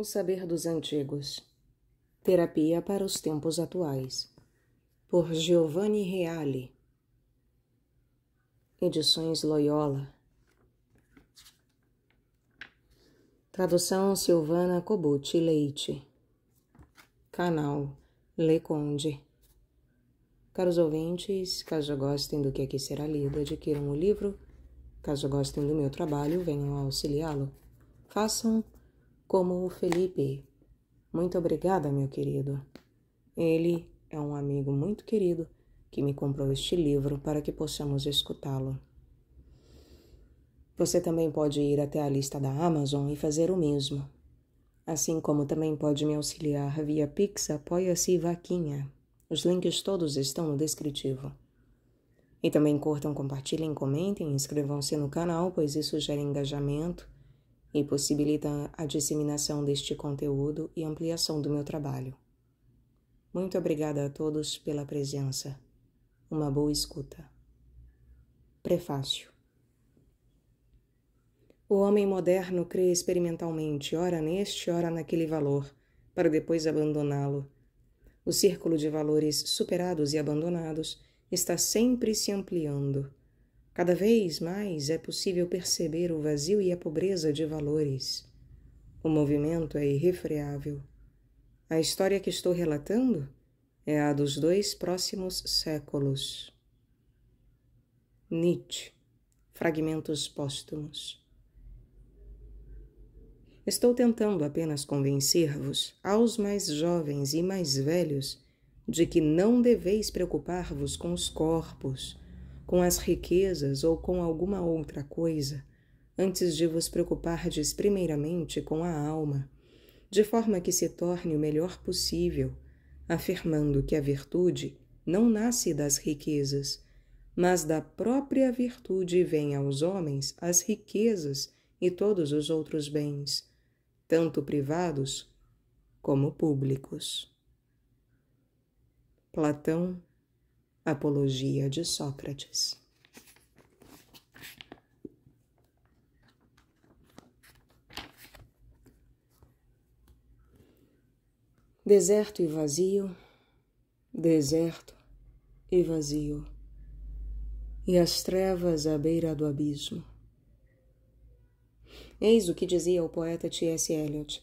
O saber dos antigos. Terapia para os tempos atuais. Por Giovanni Reale. Edições Loyola. Tradução Silvana Cobuti Leite. Canal Leconde. Caros ouvintes, caso gostem do que aqui será lido, adquiram o livro. Caso gostem do meu trabalho, venham auxiliá-lo. Façam como o Felipe. Muito obrigada, meu querido. Ele é um amigo muito querido que me comprou este livro para que possamos escutá-lo. Você também pode ir até a lista da Amazon e fazer o mesmo. Assim como também pode me auxiliar via Pix, Apoia-se e Vaquinha. Os links todos estão no descritivo. E também curtam, compartilhem, comentem, inscrevam-se no canal, pois isso gera engajamento e possibilita a disseminação deste conteúdo e ampliação do meu trabalho. Muito obrigada a todos pela presença. Uma boa escuta. Prefácio. O homem moderno crê experimentalmente, ora neste, ora naquele valor, para depois abandoná-lo. O círculo de valores superados e abandonados está sempre se ampliando. Cada vez mais é possível perceber o vazio e a pobreza de valores. O movimento é irrefreável. A história que estou relatando é a dos dois próximos séculos. Nietzsche, fragmentos póstumos. Estou tentando apenas convencer-vos, aos mais jovens e mais velhos, de que não deveis preocupar-vos com os corpos com as riquezas ou com alguma outra coisa, antes de vos preocupardes primeiramente com a alma, de forma que se torne o melhor possível, afirmando que a virtude não nasce das riquezas, mas da própria virtude vêm aos homens as riquezas e todos os outros bens, tanto privados como públicos. Platão, Apologia de Sócrates. Deserto e vazio, deserto e vazio, e as trevas à beira do abismo. Eis o que dizia o poeta T.S. Eliot.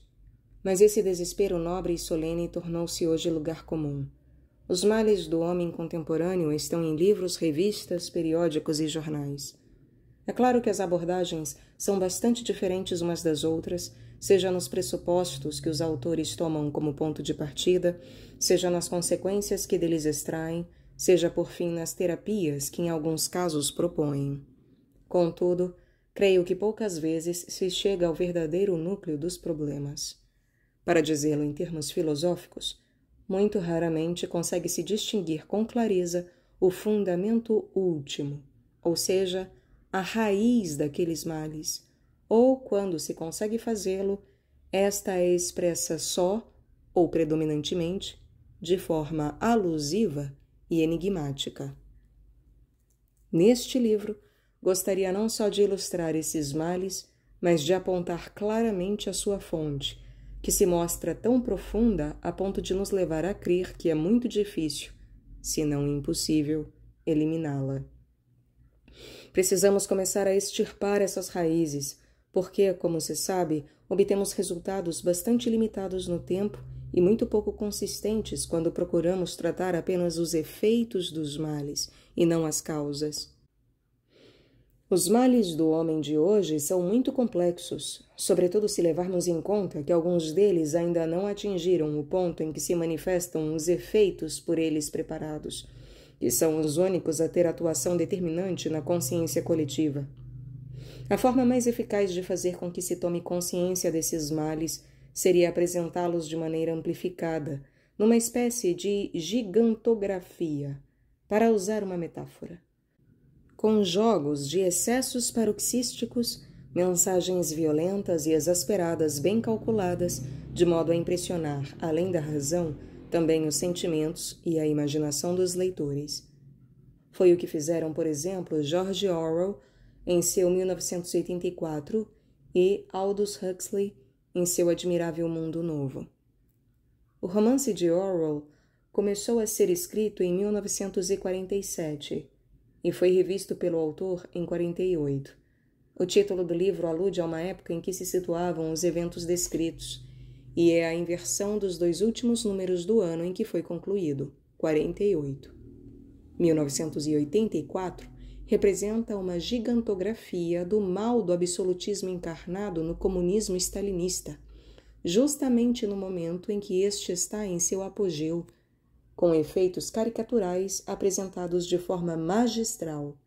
Mas esse desespero nobre e solene tornou-se hoje lugar comum. Os males do homem contemporâneo estão em livros, revistas, periódicos e jornais. É claro que as abordagens são bastante diferentes umas das outras, seja nos pressupostos que os autores tomam como ponto de partida, seja nas consequências que deles extraem, seja por fim nas terapias que em alguns casos propõem. Contudo, creio que poucas vezes se chega ao verdadeiro núcleo dos problemas. Para dizê-lo em termos filosóficos, muito raramente consegue-se distinguir com clareza o fundamento último, ou seja, a raiz daqueles males, ou, quando se consegue fazê-lo, esta é expressa só, ou predominantemente, de forma alusiva e enigmática. Neste livro, gostaria não só de ilustrar esses males, mas de apontar claramente a sua fonte que se mostra tão profunda a ponto de nos levar a crer que é muito difícil, se não impossível, eliminá-la. Precisamos começar a extirpar essas raízes, porque, como se sabe, obtemos resultados bastante limitados no tempo e muito pouco consistentes quando procuramos tratar apenas os efeitos dos males e não as causas. Os males do homem de hoje são muito complexos, sobretudo se levarmos em conta que alguns deles ainda não atingiram o ponto em que se manifestam os efeitos por eles preparados, que são os únicos a ter atuação determinante na consciência coletiva. A forma mais eficaz de fazer com que se tome consciência desses males seria apresentá-los de maneira amplificada, numa espécie de gigantografia, para usar uma metáfora com jogos de excessos paroxísticos, mensagens violentas e exasperadas bem calculadas, de modo a impressionar, além da razão, também os sentimentos e a imaginação dos leitores. Foi o que fizeram, por exemplo, George Orwell em seu 1984 e Aldous Huxley em seu admirável Mundo Novo. O romance de Orwell começou a ser escrito em 1947 e foi revisto pelo autor em 48. O título do livro alude a uma época em que se situavam os eventos descritos, e é a inversão dos dois últimos números do ano em que foi concluído, 48. 1984 representa uma gigantografia do mal do absolutismo encarnado no comunismo stalinista, justamente no momento em que este está em seu apogeu com efeitos caricaturais apresentados de forma magistral.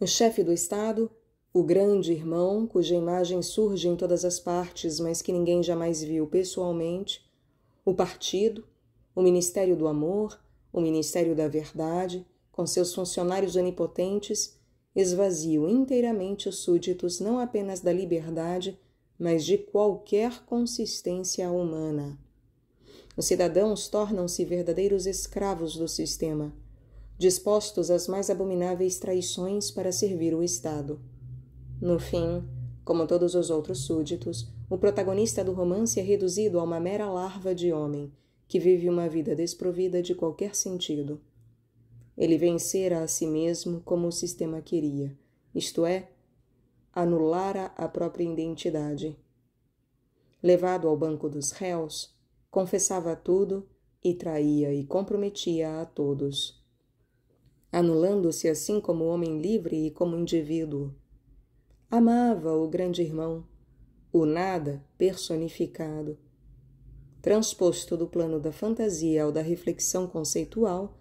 O chefe do Estado, o grande irmão, cuja imagem surge em todas as partes, mas que ninguém jamais viu pessoalmente, o partido, o Ministério do Amor, o Ministério da Verdade, com seus funcionários onipotentes, esvaziam inteiramente os súditos não apenas da liberdade, mas de qualquer consistência humana. Os cidadãos tornam-se verdadeiros escravos do sistema, dispostos às mais abomináveis traições para servir o Estado. No fim, como todos os outros súditos, o protagonista do romance é reduzido a uma mera larva de homem, que vive uma vida desprovida de qualquer sentido. Ele vencera a si mesmo como o sistema queria, isto é, anulara a própria identidade. Levado ao banco dos réus, confessava tudo e traía e comprometia a todos, anulando-se assim como homem livre e como indivíduo. Amava o grande irmão, o nada personificado. Transposto do plano da fantasia ao da reflexão conceitual,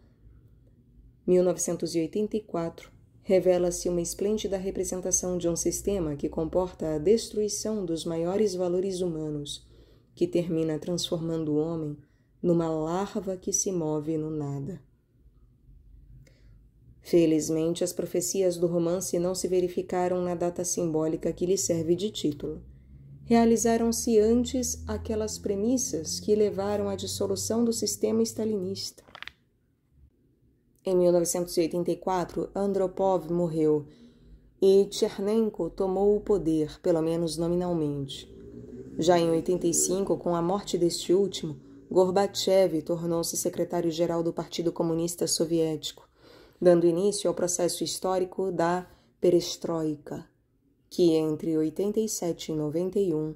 1984 revela-se uma esplêndida representação de um sistema que comporta a destruição dos maiores valores humanos que termina transformando o homem numa larva que se move no nada. Felizmente, as profecias do romance não se verificaram na data simbólica que lhe serve de título. Realizaram-se antes aquelas premissas que levaram à dissolução do sistema stalinista. Em 1984, Andropov morreu e Tchernenko tomou o poder, pelo menos nominalmente. Já em 85, com a morte deste último, Gorbachev tornou-se secretário-geral do Partido Comunista Soviético, dando início ao processo histórico da perestroika, que entre 87 e 91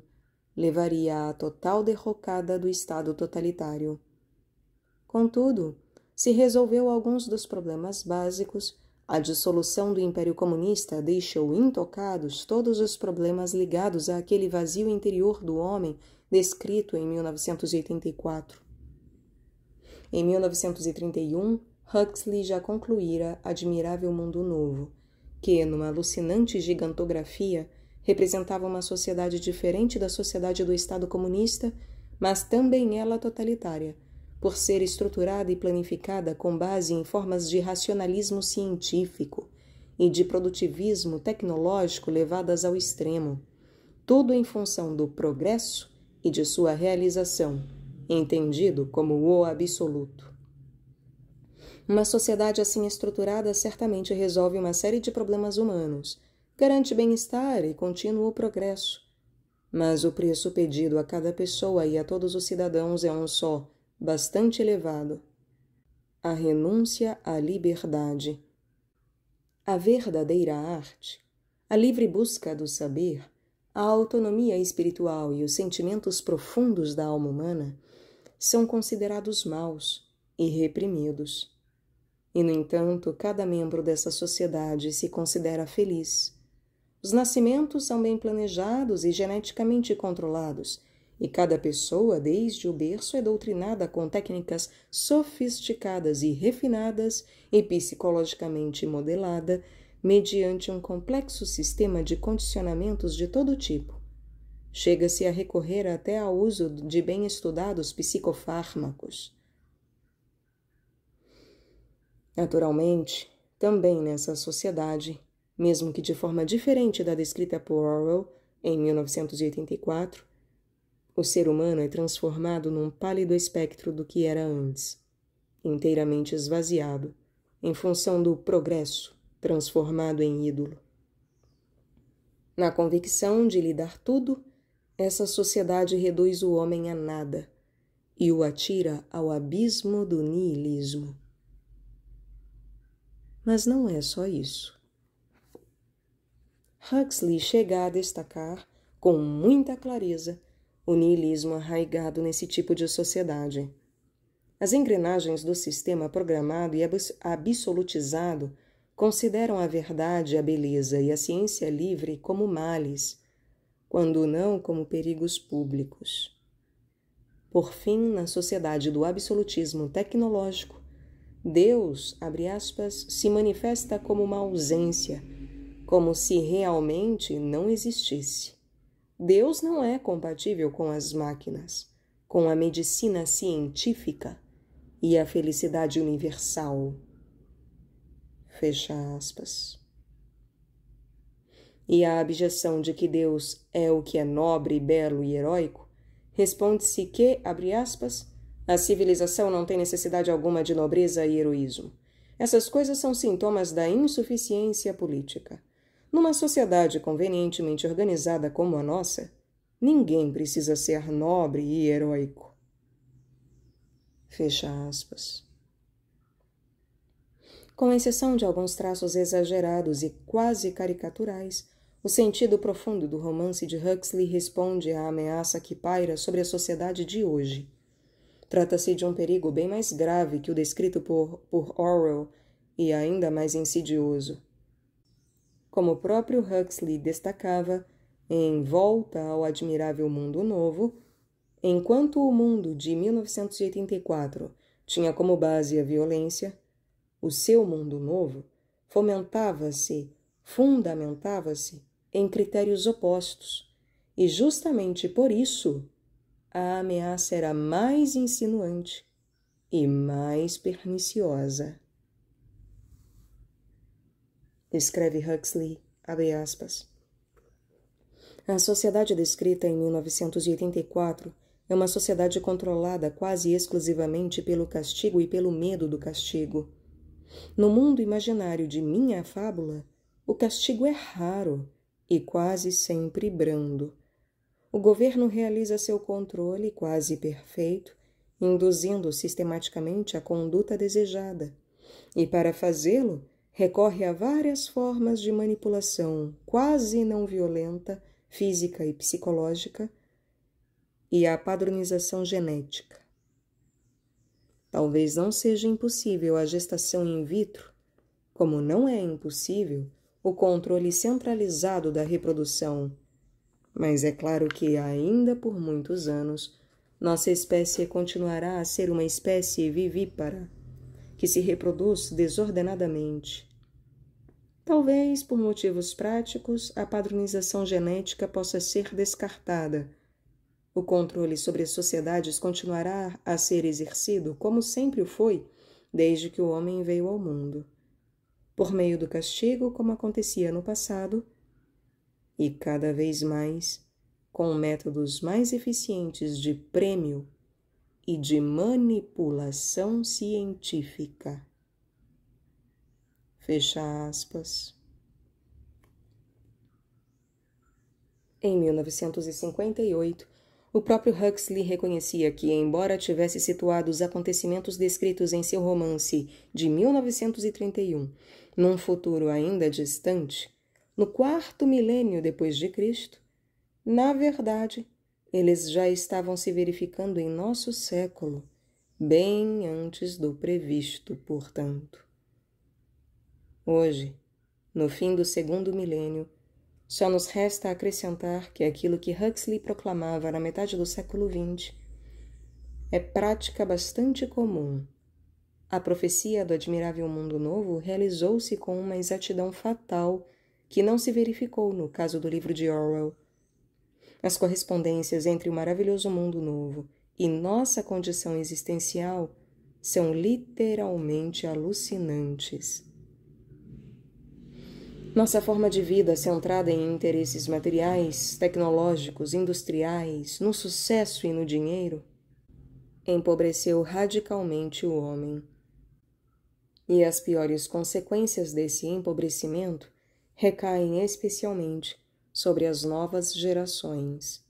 levaria à total derrocada do Estado totalitário. Contudo, se resolveu alguns dos problemas básicos a dissolução do Império Comunista deixou intocados todos os problemas ligados àquele vazio interior do homem descrito em 1984. Em 1931, Huxley já concluíra Admirável Mundo Novo, que, numa alucinante gigantografia, representava uma sociedade diferente da sociedade do Estado comunista, mas também ela totalitária, por ser estruturada e planificada com base em formas de racionalismo científico e de produtivismo tecnológico levadas ao extremo, tudo em função do progresso e de sua realização, entendido como o absoluto. Uma sociedade assim estruturada certamente resolve uma série de problemas humanos, garante bem-estar e contínuo progresso. Mas o preço pedido a cada pessoa e a todos os cidadãos é um só, bastante elevado. A renúncia à liberdade. A verdadeira arte, a livre busca do saber, a autonomia espiritual e os sentimentos profundos da alma humana são considerados maus e reprimidos. E, no entanto, cada membro dessa sociedade se considera feliz. Os nascimentos são bem planejados e geneticamente controlados e cada pessoa, desde o berço, é doutrinada com técnicas sofisticadas e refinadas e psicologicamente modelada, mediante um complexo sistema de condicionamentos de todo tipo. Chega-se a recorrer até ao uso de bem estudados psicofármacos. Naturalmente, também nessa sociedade, mesmo que de forma diferente da descrita por Orwell em 1984, o ser humano é transformado num pálido espectro do que era antes, inteiramente esvaziado, em função do progresso, transformado em ídolo. Na convicção de lhe dar tudo, essa sociedade reduz o homem a nada e o atira ao abismo do niilismo. Mas não é só isso. Huxley chega a destacar, com muita clareza, o niilismo arraigado nesse tipo de sociedade. As engrenagens do sistema programado e absolutizado consideram a verdade, a beleza e a ciência livre como males, quando não como perigos públicos. Por fim, na sociedade do absolutismo tecnológico, Deus, abre aspas, se manifesta como uma ausência, como se realmente não existisse. Deus não é compatível com as máquinas, com a medicina científica e a felicidade universal. Fecha aspas. E a abjeção de que Deus é o que é nobre, belo e heróico, responde-se que, abre aspas, a civilização não tem necessidade alguma de nobreza e heroísmo. Essas coisas são sintomas da insuficiência política. Numa sociedade convenientemente organizada como a nossa, ninguém precisa ser nobre e heróico. Fecha aspas. Com exceção de alguns traços exagerados e quase caricaturais, o sentido profundo do romance de Huxley responde à ameaça que paira sobre a sociedade de hoje. Trata-se de um perigo bem mais grave que o descrito por, por Orwell e ainda mais insidioso como o próprio Huxley destacava, em Volta ao Admirável Mundo Novo, enquanto o mundo de 1984 tinha como base a violência, o seu mundo novo fomentava-se, fundamentava-se em critérios opostos, e justamente por isso a ameaça era mais insinuante e mais perniciosa escreve Huxley, abre aspas. A sociedade descrita em 1984 é uma sociedade controlada quase exclusivamente pelo castigo e pelo medo do castigo. No mundo imaginário de minha fábula, o castigo é raro e quase sempre brando. O governo realiza seu controle quase perfeito, induzindo sistematicamente a conduta desejada, e para fazê-lo, recorre a várias formas de manipulação quase não violenta, física e psicológica, e à padronização genética. Talvez não seja impossível a gestação in vitro, como não é impossível o controle centralizado da reprodução, mas é claro que ainda por muitos anos nossa espécie continuará a ser uma espécie vivípara que se reproduz desordenadamente. Talvez, por motivos práticos, a padronização genética possa ser descartada. O controle sobre as sociedades continuará a ser exercido como sempre o foi, desde que o homem veio ao mundo, por meio do castigo, como acontecia no passado, e cada vez mais com métodos mais eficientes de prêmio e de manipulação científica. Fecha aspas. Em 1958, o próprio Huxley reconhecia que, embora tivesse situado os acontecimentos descritos em seu romance de 1931, num futuro ainda distante, no quarto milênio depois de Cristo, na verdade, eles já estavam se verificando em nosso século, bem antes do previsto, portanto. Hoje, no fim do segundo milênio, só nos resta acrescentar que aquilo que Huxley proclamava na metade do século XX é prática bastante comum. A profecia do admirável mundo novo realizou-se com uma exatidão fatal que não se verificou no caso do livro de Orwell as correspondências entre o maravilhoso mundo novo e nossa condição existencial são literalmente alucinantes. Nossa forma de vida é centrada em interesses materiais, tecnológicos, industriais, no sucesso e no dinheiro, empobreceu radicalmente o homem. E as piores consequências desse empobrecimento recaem especialmente sobre as novas gerações.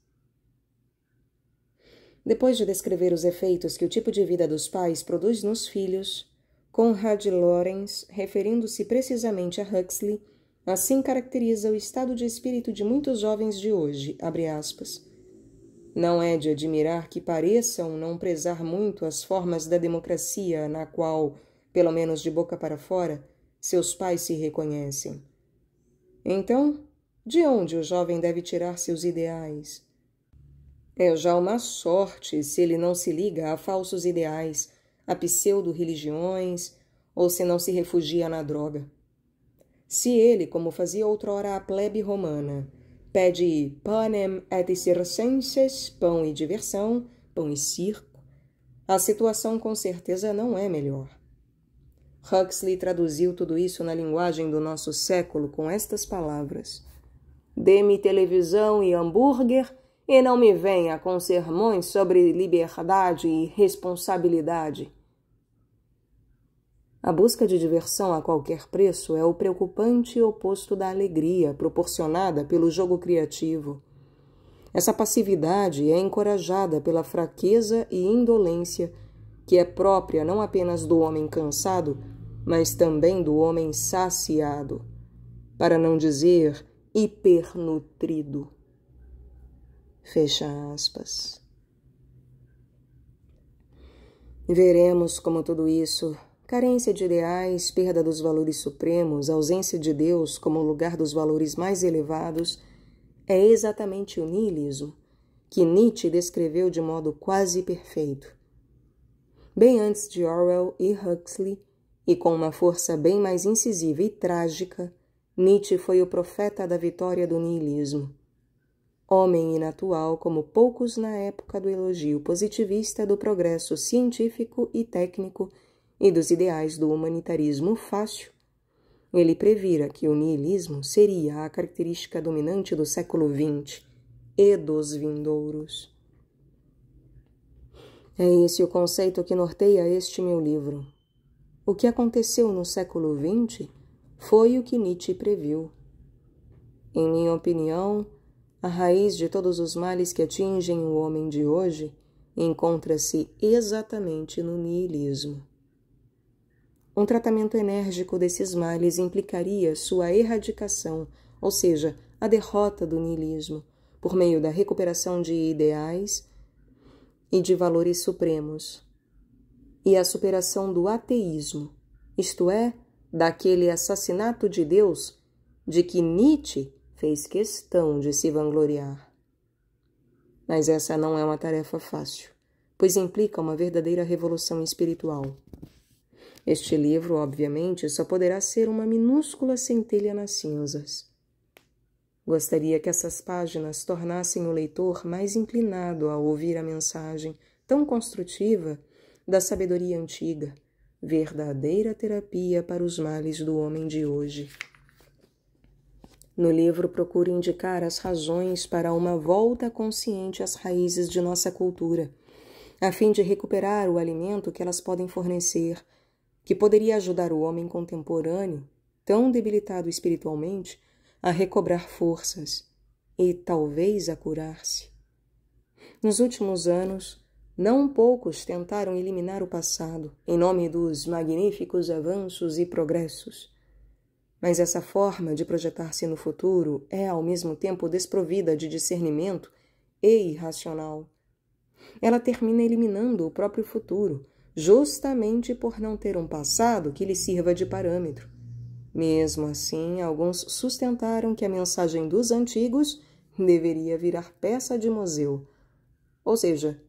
Depois de descrever os efeitos que o tipo de vida dos pais produz nos filhos, Conrad Lorenz, referindo-se precisamente a Huxley, assim caracteriza o estado de espírito de muitos jovens de hoje, aspas, Não é de admirar que pareçam não prezar muito as formas da democracia na qual, pelo menos de boca para fora, seus pais se reconhecem. Então, de onde o jovem deve tirar seus ideais? É já uma sorte se ele não se liga a falsos ideais, a pseudo-religiões, ou se não se refugia na droga. Se ele, como fazia outrora a plebe romana, pede panem et circenses, pão e diversão, pão e circo, a situação com certeza não é melhor. Huxley traduziu tudo isso na linguagem do nosso século com estas palavras: Dê-me televisão e hambúrguer e não me venha com sermões sobre liberdade e responsabilidade. A busca de diversão a qualquer preço é o preocupante oposto da alegria proporcionada pelo jogo criativo. Essa passividade é encorajada pela fraqueza e indolência que é própria não apenas do homem cansado, mas também do homem saciado. Para não dizer hipernutrido. Fecha aspas. Veremos como tudo isso carência de ideais, perda dos valores supremos, ausência de Deus como lugar dos valores mais elevados é exatamente o niilismo que Nietzsche descreveu de modo quase perfeito. Bem antes de Orwell e Huxley, e com uma força bem mais incisiva e trágica, Nietzsche foi o profeta da vitória do niilismo. Homem inatual como poucos na época do elogio positivista do progresso científico e técnico e dos ideais do humanitarismo fácil, ele previra que o niilismo seria a característica dominante do século XX e dos vindouros. É esse o conceito que norteia este meu livro. O que aconteceu no século XX foi o que Nietzsche previu. Em minha opinião, a raiz de todos os males que atingem o homem de hoje encontra-se exatamente no niilismo. Um tratamento enérgico desses males implicaria sua erradicação, ou seja, a derrota do niilismo, por meio da recuperação de ideais e de valores supremos, e a superação do ateísmo, isto é, daquele assassinato de Deus de que Nietzsche fez questão de se vangloriar. Mas essa não é uma tarefa fácil, pois implica uma verdadeira revolução espiritual. Este livro, obviamente, só poderá ser uma minúscula centelha nas cinzas. Gostaria que essas páginas tornassem o leitor mais inclinado a ouvir a mensagem tão construtiva da sabedoria antiga verdadeira terapia para os males do homem de hoje. No livro procuro indicar as razões para uma volta consciente às raízes de nossa cultura, a fim de recuperar o alimento que elas podem fornecer, que poderia ajudar o homem contemporâneo, tão debilitado espiritualmente, a recobrar forças e talvez a curar-se. Nos últimos anos, não poucos tentaram eliminar o passado em nome dos magníficos avanços e progressos. Mas essa forma de projetar-se no futuro é, ao mesmo tempo, desprovida de discernimento e irracional. Ela termina eliminando o próprio futuro, justamente por não ter um passado que lhe sirva de parâmetro. Mesmo assim, alguns sustentaram que a mensagem dos antigos deveria virar peça de museu. Ou seja,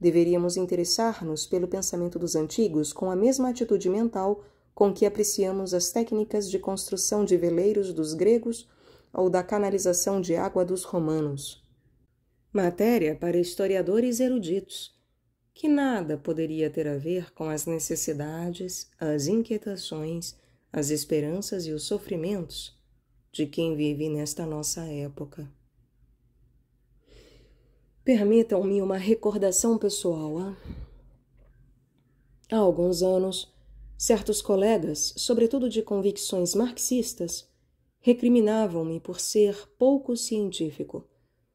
Deveríamos interessar-nos pelo pensamento dos antigos com a mesma atitude mental com que apreciamos as técnicas de construção de veleiros dos gregos ou da canalização de água dos romanos. Matéria para historiadores eruditos, que nada poderia ter a ver com as necessidades, as inquietações, as esperanças e os sofrimentos de quem vive nesta nossa época. Permitam-me uma recordação pessoal. Hein? Há alguns anos, certos colegas, sobretudo de convicções marxistas, recriminavam-me por ser pouco científico,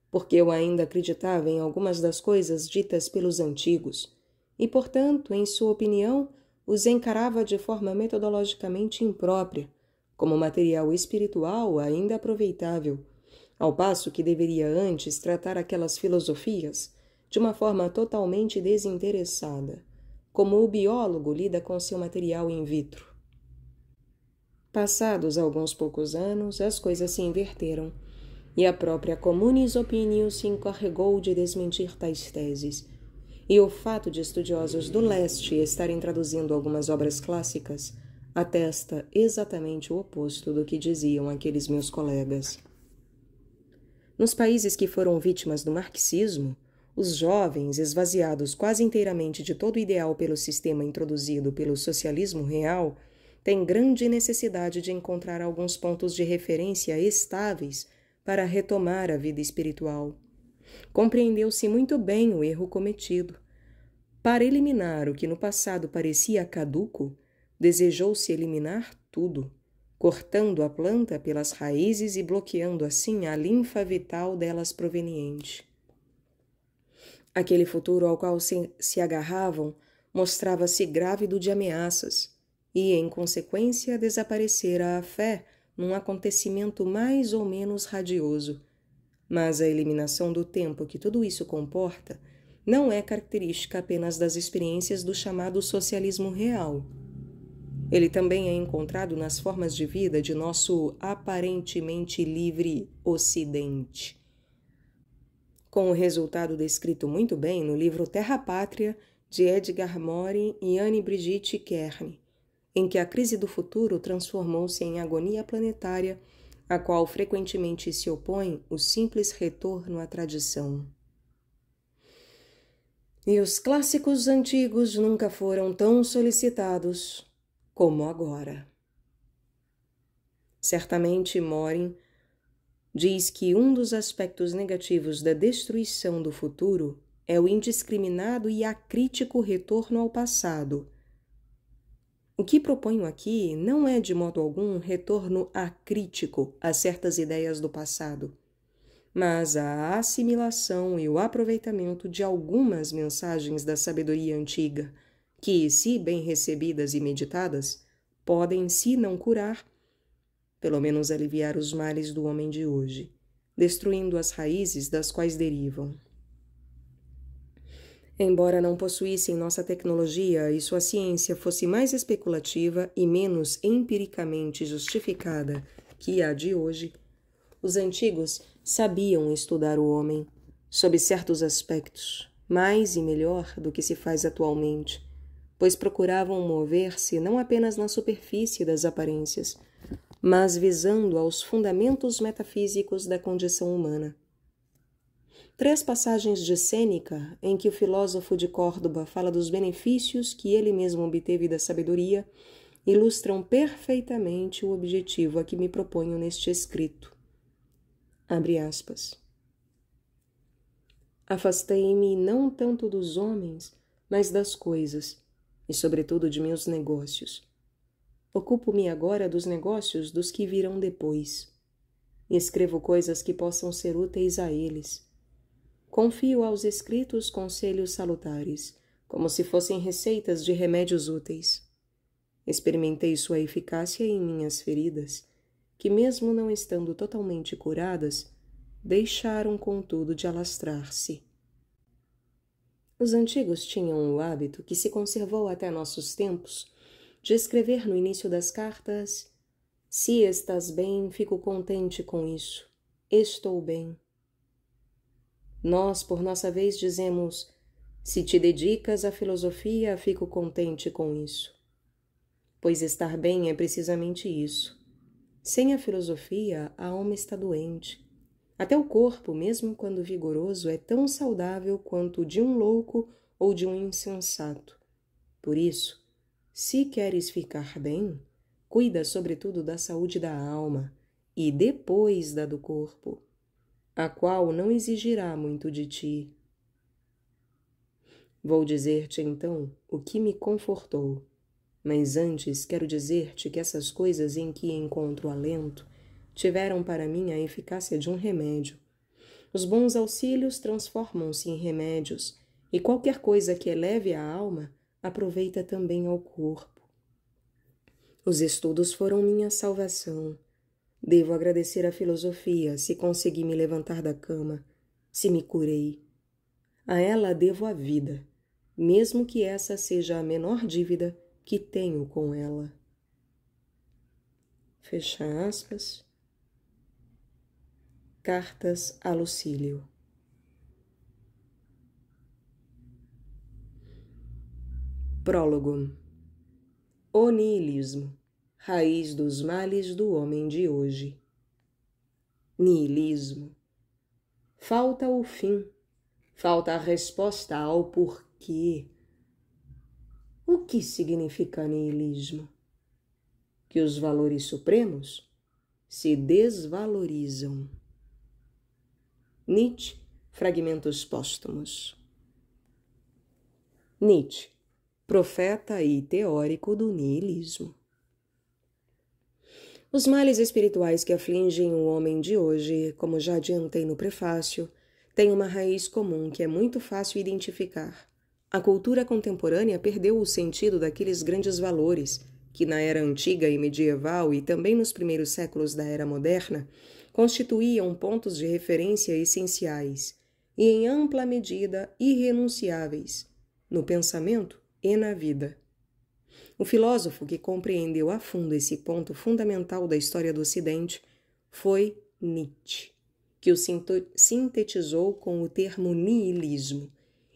porque eu ainda acreditava em algumas das coisas ditas pelos antigos e, portanto, em sua opinião, os encarava de forma metodologicamente imprópria, como material espiritual ainda aproveitável, ao passo que deveria antes tratar aquelas filosofias de uma forma totalmente desinteressada, como o biólogo lida com seu material in vitro. Passados alguns poucos anos, as coisas se inverteram, e a própria Comunis Opinio se encarregou de desmentir tais teses. E o fato de estudiosos do leste estarem traduzindo algumas obras clássicas atesta exatamente o oposto do que diziam aqueles meus colegas. Nos países que foram vítimas do marxismo, os jovens, esvaziados quase inteiramente de todo ideal pelo sistema introduzido pelo socialismo real, têm grande necessidade de encontrar alguns pontos de referência estáveis para retomar a vida espiritual. Compreendeu-se muito bem o erro cometido. Para eliminar o que no passado parecia caduco, desejou-se eliminar tudo cortando a planta pelas raízes e bloqueando assim a linfa vital delas proveniente. Aquele futuro ao qual se, se agarravam mostrava-se grávido de ameaças, e, em consequência, desaparecera a fé num acontecimento mais ou menos radioso. Mas a eliminação do tempo que tudo isso comporta não é característica apenas das experiências do chamado socialismo real ele também é encontrado nas formas de vida de nosso aparentemente livre Ocidente. Com o resultado descrito muito bem no livro Terra Pátria, de Edgar Morin e Anne Brigitte Kern, em que a crise do futuro transformou-se em agonia planetária, a qual frequentemente se opõe o simples retorno à tradição. E os clássicos antigos nunca foram tão solicitados como agora. Certamente Morin diz que um dos aspectos negativos da destruição do futuro é o indiscriminado e acrítico retorno ao passado. O que proponho aqui não é de modo algum um retorno acrítico a certas ideias do passado, mas a assimilação e o aproveitamento de algumas mensagens da sabedoria antiga que, se bem recebidas e meditadas, podem, se não curar, pelo menos aliviar os males do homem de hoje, destruindo as raízes das quais derivam. Embora não possuíssem nossa tecnologia e sua ciência fosse mais especulativa e menos empiricamente justificada que a de hoje, os antigos sabiam estudar o homem, sob certos aspectos, mais e melhor do que se faz atualmente, pois procuravam mover-se não apenas na superfície das aparências, mas visando aos fundamentos metafísicos da condição humana. Três passagens de Sêneca, em que o filósofo de Córdoba fala dos benefícios que ele mesmo obteve da sabedoria, ilustram perfeitamente o objetivo a que me proponho neste escrito. Abre aspas. Afastei-me não tanto dos homens, mas das coisas, e, sobretudo, de meus negócios. Ocupo-me agora dos negócios dos que virão depois. E escrevo coisas que possam ser úteis a eles. Confio aos escritos conselhos salutares, como se fossem receitas de remédios úteis. Experimentei sua eficácia em minhas feridas, que, mesmo não estando totalmente curadas, deixaram contudo de alastrar-se. Os antigos tinham o hábito, que se conservou até nossos tempos, de escrever no início das cartas: Se estás bem, fico contente com isso. Estou bem. Nós, por nossa vez, dizemos: Se te dedicas à filosofia, fico contente com isso. Pois estar bem é precisamente isso. Sem a filosofia, a alma está doente, até o corpo, mesmo quando vigoroso, é tão saudável quanto o de um louco ou de um insensato. Por isso, se queres ficar bem, cuida sobretudo da saúde da alma e depois da do corpo, a qual não exigirá muito de ti. Vou dizer-te então o que me confortou, mas antes quero dizer-te que essas coisas em que encontro alento tiveram para mim a eficácia de um remédio. Os bons auxílios transformam-se em remédios, e qualquer coisa que eleve a alma aproveita também ao corpo. Os estudos foram minha salvação. Devo agradecer à filosofia se consegui me levantar da cama, se me curei. A ela devo a vida, mesmo que essa seja a menor dívida que tenho com ela. Fecha aspas. Cartas a Lucílio. Prólogo. O niilismo, raiz dos males do homem de hoje. Niilismo. Falta o fim, falta a resposta ao porquê. O que significa niilismo? Que os valores supremos se desvalorizam. Nietzsche, Fragmentos Póstumos. Nietzsche, profeta e teórico do niilismo. Os males espirituais que afligem o homem de hoje, como já adiantei no prefácio, têm uma raiz comum que é muito fácil identificar. A cultura contemporânea perdeu o sentido daqueles grandes valores que, na era antiga e medieval e também nos primeiros séculos da era moderna, constituíam pontos de referência essenciais e, em ampla medida, irrenunciáveis, no pensamento e na vida. O filósofo que compreendeu a fundo esse ponto fundamental da história do Ocidente foi Nietzsche, que o sintetizou com o termo niilismo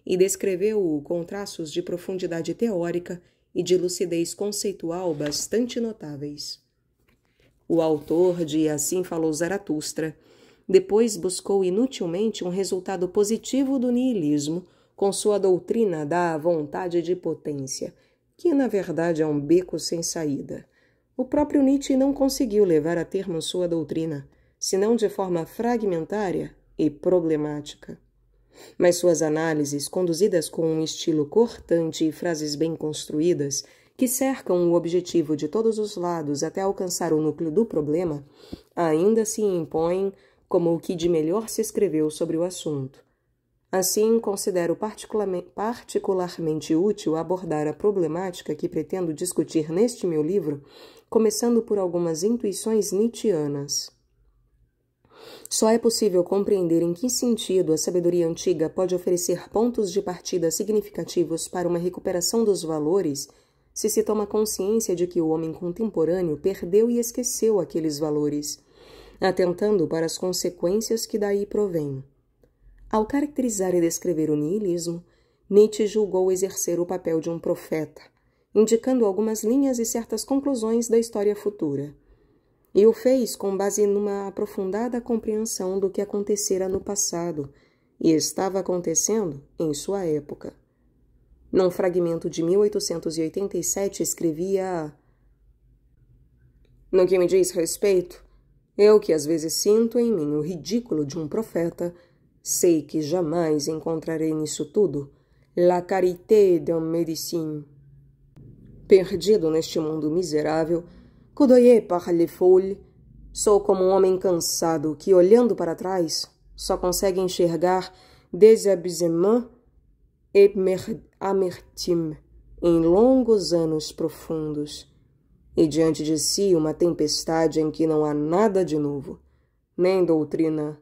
e descreveu-o com traços de profundidade teórica e de lucidez conceitual bastante notáveis o autor de Assim Falou Zaratustra. Depois buscou inutilmente um resultado positivo do niilismo com sua doutrina da vontade de potência, que na verdade é um beco sem saída. O próprio Nietzsche não conseguiu levar a termo sua doutrina, senão de forma fragmentária e problemática. Mas suas análises, conduzidas com um estilo cortante e frases bem construídas, que cercam o objetivo de todos os lados até alcançar o núcleo do problema, ainda se impõem como o que de melhor se escreveu sobre o assunto. Assim, considero particularmente útil abordar a problemática que pretendo discutir neste meu livro, começando por algumas intuições nietzschianas. Só é possível compreender em que sentido a sabedoria antiga pode oferecer pontos de partida significativos para uma recuperação dos valores se se toma consciência de que o homem contemporâneo perdeu e esqueceu aqueles valores, atentando para as consequências que daí provêm. Ao caracterizar e descrever o niilismo, Nietzsche julgou exercer o papel de um profeta, indicando algumas linhas e certas conclusões da história futura. E o fez com base numa aprofundada compreensão do que acontecera no passado e estava acontecendo em sua época. Num fragmento de 1887, escrevia: No que me diz respeito, eu que às vezes sinto em mim o ridículo de um profeta, sei que jamais encontrarei nisso tudo la carité d'un médecine. Perdido neste mundo miserável, coudoyé par les folles, sou como um homem cansado que, olhando para trás, só consegue enxergar désabusement Amertim em longos anos profundos, e diante de si uma tempestade em que não há nada de novo, nem doutrina,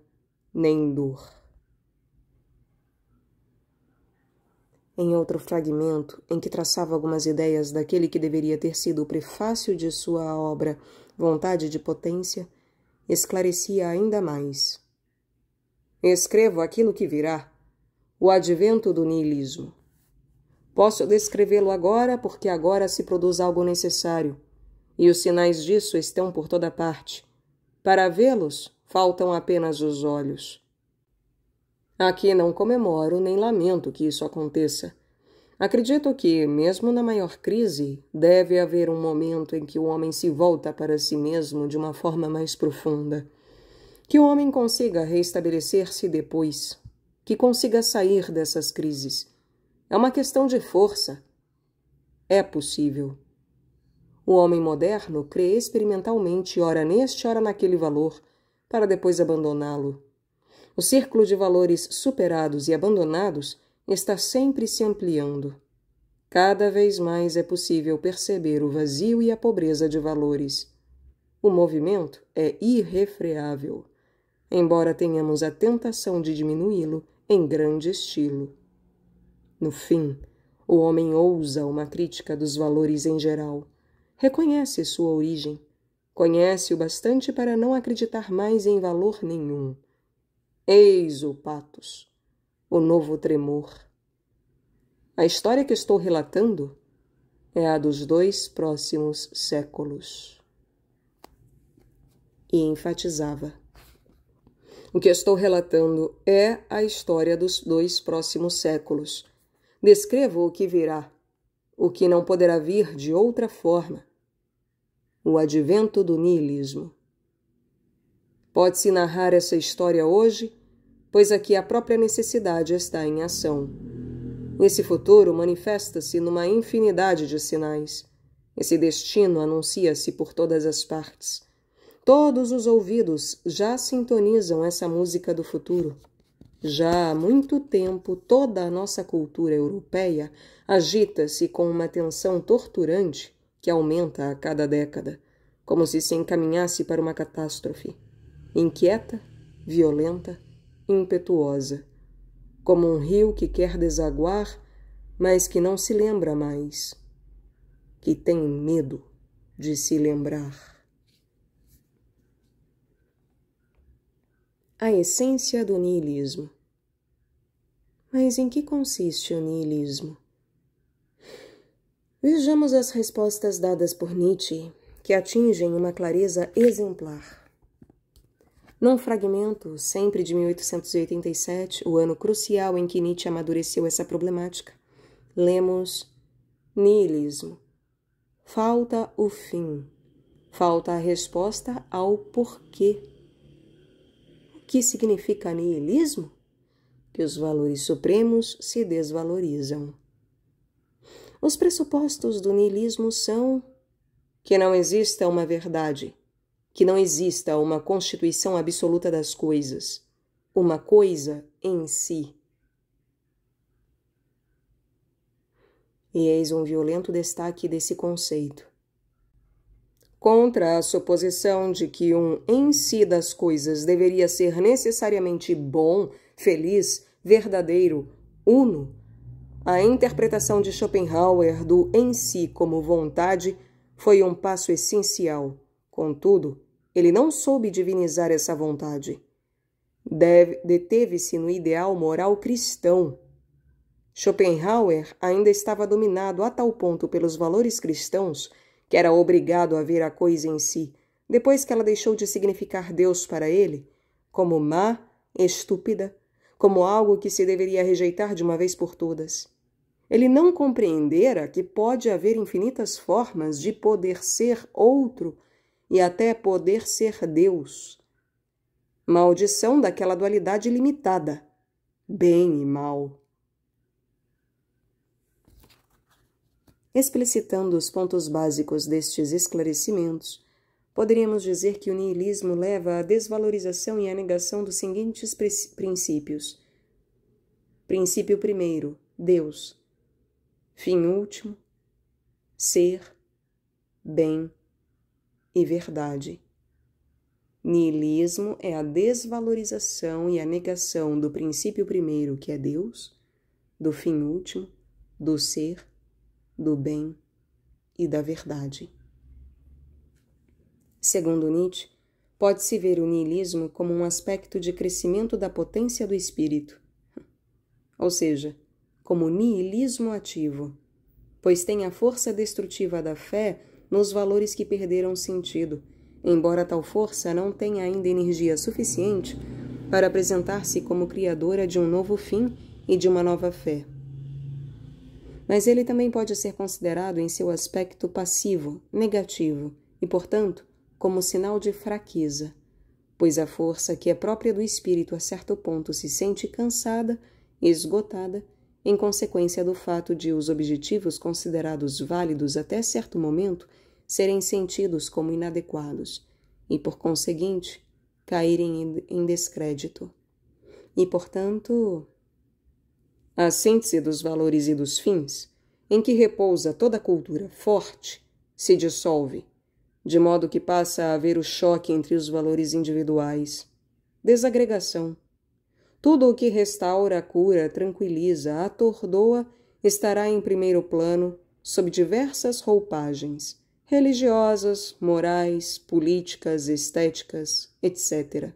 nem dor. Em outro fragmento, em que traçava algumas ideias daquele que deveria ter sido o prefácio de sua obra Vontade de Potência, esclarecia ainda mais. Escrevo aquilo que virá, o advento do niilismo. Posso descrevê-lo agora porque agora se produz algo necessário, e os sinais disso estão por toda parte. Para vê-los, faltam apenas os olhos. Aqui não comemoro nem lamento que isso aconteça. Acredito que, mesmo na maior crise, deve haver um momento em que o homem se volta para si mesmo de uma forma mais profunda. Que o homem consiga restabelecer-se depois, que consiga sair dessas crises. É uma questão de força. É possível. O homem moderno crê experimentalmente, ora neste, ora naquele valor, para depois abandoná-lo. O círculo de valores superados e abandonados está sempre se ampliando. Cada vez mais é possível perceber o vazio e a pobreza de valores. O movimento é irrefreável. Embora tenhamos a tentação de diminuí-lo, em grande estilo. No fim, o homem ousa uma crítica dos valores em geral, reconhece sua origem, conhece o bastante para não acreditar mais em valor nenhum. Eis o patos, o novo tremor. A história que estou relatando é a dos dois próximos séculos. E enfatizava: o que estou relatando é a história dos dois próximos séculos. Descrevo o que virá, o que não poderá vir de outra forma. O advento do niilismo. Pode-se narrar essa história hoje, pois aqui a própria necessidade está em ação. Esse futuro manifesta-se numa infinidade de sinais. Esse destino anuncia-se por todas as partes. Todos os ouvidos já sintonizam essa música do futuro. Já há muito tempo, toda a nossa cultura europeia agita-se com uma tensão torturante que aumenta a cada década, como se se encaminhasse para uma catástrofe. Inquieta, violenta, impetuosa, como um rio que quer desaguar, mas que não se lembra mais, que tem medo de se lembrar. a essência do niilismo. Mas em que consiste o niilismo? Vejamos as respostas dadas por Nietzsche, que atingem uma clareza exemplar. Num fragmento, sempre de 1887, o ano crucial em que Nietzsche amadureceu essa problemática, lemos Niilismo. Falta o fim. Falta a resposta ao porquê que significa niilismo? Que os valores supremos se desvalorizam. Os pressupostos do niilismo são que não exista uma verdade, que não exista uma constituição absoluta das coisas, uma coisa em si. E eis um violento destaque desse conceito contra a suposição de que um em si das coisas deveria ser necessariamente bom, feliz, verdadeiro, uno, a interpretação de Schopenhauer do em si como vontade foi um passo essencial. Contudo, ele não soube divinizar essa vontade. Deteve-se no ideal moral cristão. Schopenhauer ainda estava dominado a tal ponto pelos valores cristãos que era obrigado a ver a coisa em si, depois que ela deixou de significar Deus para ele, como má, estúpida, como algo que se deveria rejeitar de uma vez por todas. Ele não compreendera que pode haver infinitas formas de poder ser outro e até poder ser Deus. Maldição daquela dualidade limitada, bem e mal. Explicitando os pontos básicos destes esclarecimentos, poderíamos dizer que o niilismo leva à desvalorização e à negação dos seguintes princípios. Princípio primeiro, Deus. Fim último, ser, bem e verdade. Niilismo é a desvalorização e a negação do princípio primeiro, que é Deus, do fim último, do ser do bem e da verdade. Segundo Nietzsche, pode-se ver o niilismo como um aspecto de crescimento da potência do espírito, ou seja, como niilismo ativo, pois tem a força destrutiva da fé nos valores que perderam sentido, embora tal força não tenha ainda energia suficiente para apresentar-se como criadora de um novo fim e de uma nova fé mas ele também pode ser considerado em seu aspecto passivo, negativo, e, portanto, como sinal de fraqueza, pois a força que é própria do espírito a certo ponto se sente cansada e esgotada em consequência do fato de os objetivos considerados válidos até certo momento serem sentidos como inadequados e, por conseguinte, caírem em descrédito. E, portanto, a síntese dos valores e dos fins, em que repousa toda cultura forte, se dissolve, de modo que passa a haver o choque entre os valores individuais, desagregação. Tudo o que restaura, cura, tranquiliza, atordoa, estará em primeiro plano, sob diversas roupagens, religiosas, morais, políticas, estéticas, etc.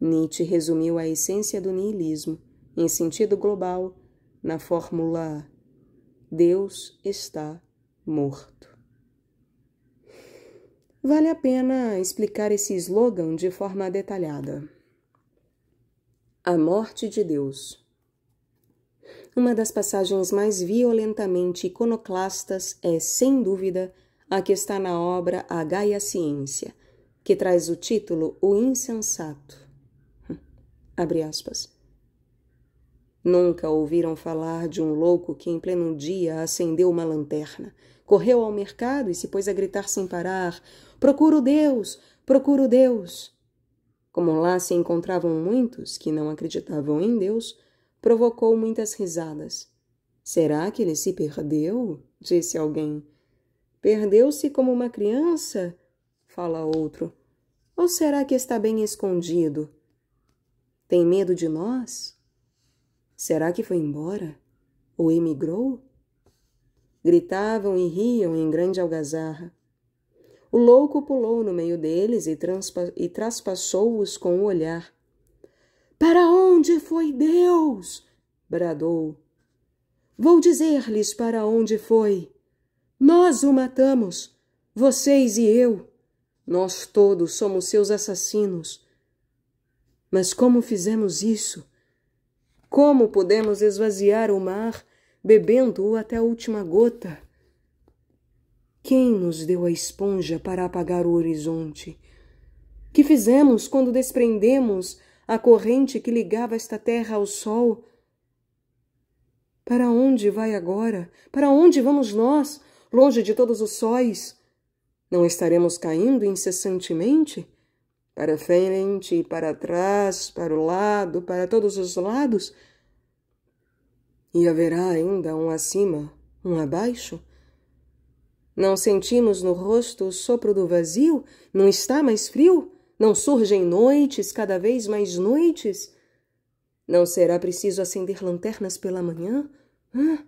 Nietzsche resumiu a essência do niilismo em sentido global, na fórmula Deus está morto. Vale a pena explicar esse slogan de forma detalhada. A morte de Deus. Uma das passagens mais violentamente iconoclastas é, sem dúvida, a que está na obra A Gaia Ciência, que traz o título O Insensato. Hum, abre aspas. Nunca ouviram falar de um louco que, em pleno dia, acendeu uma lanterna, correu ao mercado e se pôs a gritar sem parar: Procuro Deus! Procuro Deus! Como lá se encontravam muitos que não acreditavam em Deus, provocou muitas risadas. Será que ele se perdeu? disse alguém. Perdeu-se como uma criança? fala outro. Ou será que está bem escondido? Tem medo de nós? Será que foi embora? Ou emigrou? Gritavam e riam em grande algazarra. O louco pulou no meio deles e, e traspassou-os com o olhar. Para onde foi Deus? bradou. Vou dizer-lhes para onde foi. Nós o matamos, vocês e eu. Nós todos somos seus assassinos. Mas como fizemos isso? Como podemos esvaziar o mar bebendo-o até a última gota? Quem nos deu a esponja para apagar o horizonte? Que fizemos quando desprendemos a corrente que ligava esta terra ao sol? Para onde vai agora? Para onde vamos nós, longe de todos os sóis? Não estaremos caindo incessantemente? para frente, para trás, para o lado, para todos os lados. E haverá ainda um acima, um abaixo. Não sentimos no rosto o sopro do vazio? Não está mais frio? Não surgem noites, cada vez mais noites? Não será preciso acender lanternas pela manhã? Hã?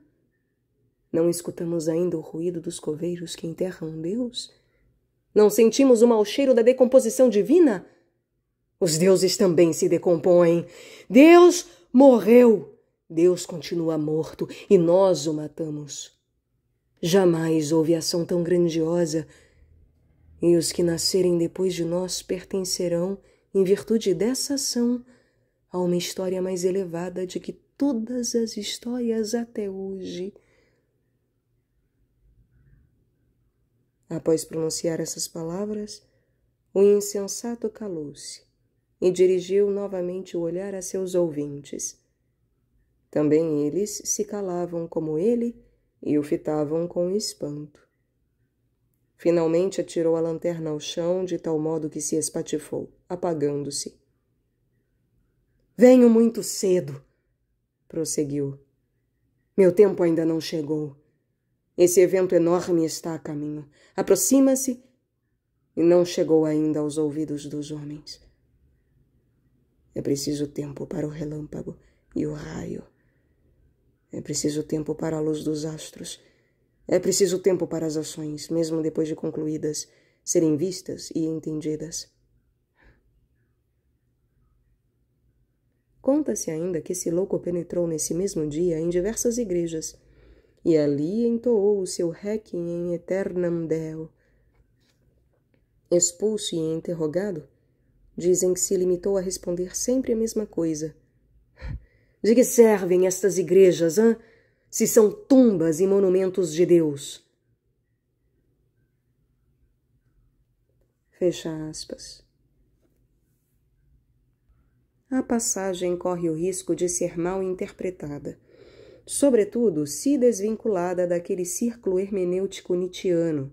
Não escutamos ainda o ruído dos coveiros que enterram Deus? Não sentimos o mau cheiro da decomposição divina? Os deuses também se decompõem. Deus morreu. Deus continua morto e nós o matamos. Jamais houve ação tão grandiosa. E os que nascerem depois de nós pertencerão, em virtude dessa ação, a uma história mais elevada de que todas as histórias até hoje. Após pronunciar essas palavras, o insensato calou-se e dirigiu novamente o olhar a seus ouvintes. Também eles se calavam como ele e o fitavam com espanto. Finalmente atirou a lanterna ao chão de tal modo que se espatifou, apagando-se. Venho muito cedo, prosseguiu. Meu tempo ainda não chegou. Esse evento enorme está a caminho. Aproxima-se e não chegou ainda aos ouvidos dos homens. É preciso tempo para o relâmpago e o raio. É preciso tempo para a luz dos astros. É preciso tempo para as ações, mesmo depois de concluídas, serem vistas e entendidas. Conta-se ainda que esse louco penetrou nesse mesmo dia em diversas igrejas e ali entoou o seu requiem em eternam Deo. Expulso e interrogado, dizem que se limitou a responder sempre a mesma coisa. De que servem estas igrejas, hã? Se são tumbas e monumentos de Deus. Fecha aspas. A passagem corre o risco de ser mal interpretada sobretudo se desvinculada daquele círculo hermenêutico nietiano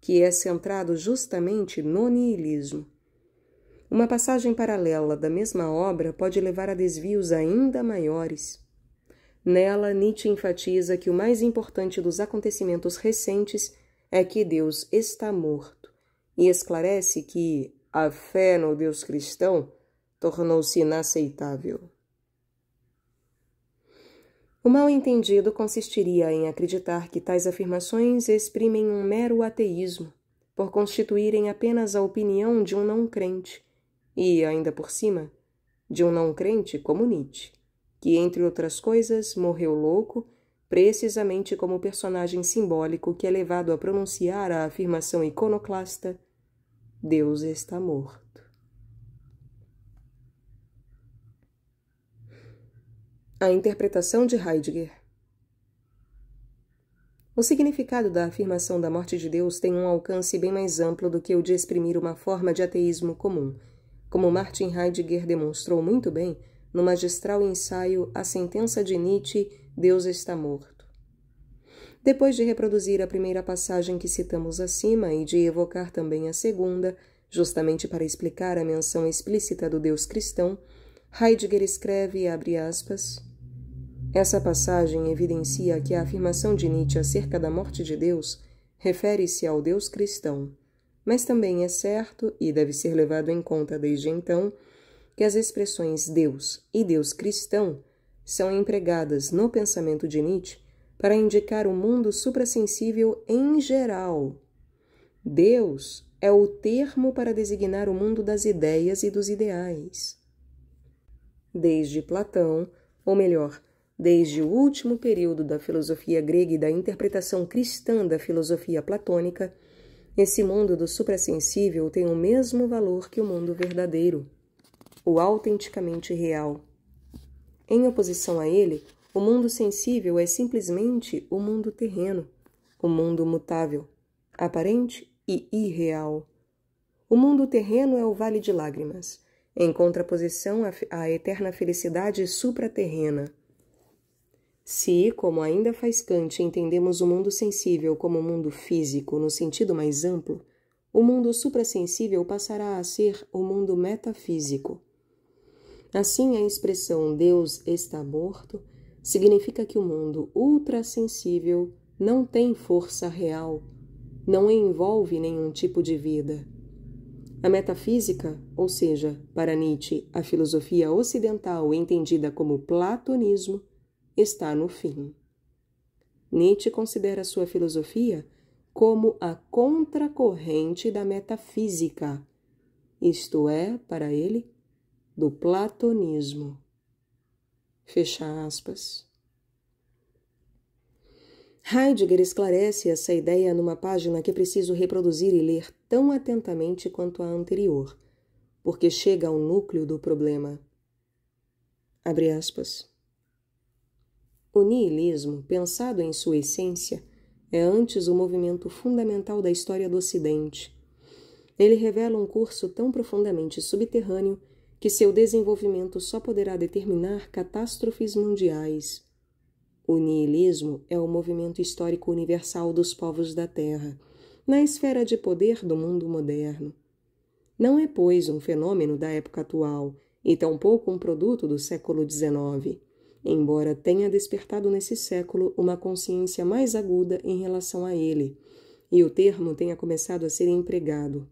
que é centrado justamente no niilismo. Uma passagem paralela da mesma obra pode levar a desvios ainda maiores. Nela, Nietzsche enfatiza que o mais importante dos acontecimentos recentes é que Deus está morto, e esclarece que a fé no Deus cristão tornou-se inaceitável. O mal-entendido consistiria em acreditar que tais afirmações exprimem um mero ateísmo, por constituírem apenas a opinião de um não-crente, e, ainda por cima, de um não-crente como Nietzsche, que, entre outras coisas, morreu louco, precisamente como personagem simbólico que é levado a pronunciar a afirmação iconoclasta: Deus está morto. A interpretação de Heidegger. O significado da afirmação da morte de Deus tem um alcance bem mais amplo do que o de exprimir uma forma de ateísmo comum. Como Martin Heidegger demonstrou muito bem no magistral ensaio A Sentença de Nietzsche, Deus está morto. Depois de reproduzir a primeira passagem que citamos acima e de evocar também a segunda, justamente para explicar a menção explícita do Deus cristão, Heidegger escreve, abre aspas, essa passagem evidencia que a afirmação de Nietzsche acerca da morte de Deus refere-se ao Deus cristão, mas também é certo, e deve ser levado em conta desde então, que as expressões Deus e Deus cristão são empregadas no pensamento de Nietzsche para indicar o mundo suprassensível em geral. Deus é o termo para designar o mundo das ideias e dos ideais desde Platão, ou melhor, desde o último período da filosofia grega e da interpretação cristã da filosofia platônica, esse mundo do suprassensível tem o mesmo valor que o mundo verdadeiro, o autenticamente real. Em oposição a ele, o mundo sensível é simplesmente o mundo terreno, o mundo mutável, aparente e irreal. O mundo terreno é o vale de lágrimas, em contraposição à eterna felicidade supraterrena. Se, como ainda faz Kant, entendemos o mundo sensível como o mundo físico no sentido mais amplo, o mundo suprassensível passará a ser o mundo metafísico. Assim, a expressão Deus está morto significa que o mundo ultrassensível não tem força real, não envolve nenhum tipo de vida. A metafísica, ou seja, para Nietzsche, a filosofia ocidental entendida como platonismo, está no fim. Nietzsche considera sua filosofia como a contracorrente da metafísica, isto é, para ele, do platonismo. Fecha aspas. Heidegger esclarece essa ideia numa página que preciso reproduzir e ler tão atentamente quanto a anterior, porque chega ao núcleo do problema. Abre aspas. O niilismo, pensado em sua essência, é antes o movimento fundamental da história do Ocidente. Ele revela um curso tão profundamente subterrâneo que seu desenvolvimento só poderá determinar catástrofes mundiais. O niilismo é o movimento histórico universal dos povos da Terra, na esfera de poder do mundo moderno. Não é, pois, um fenômeno da época atual, e tampouco um produto do século XIX, embora tenha despertado nesse século uma consciência mais aguda em relação a ele, e o termo tenha começado a ser empregado.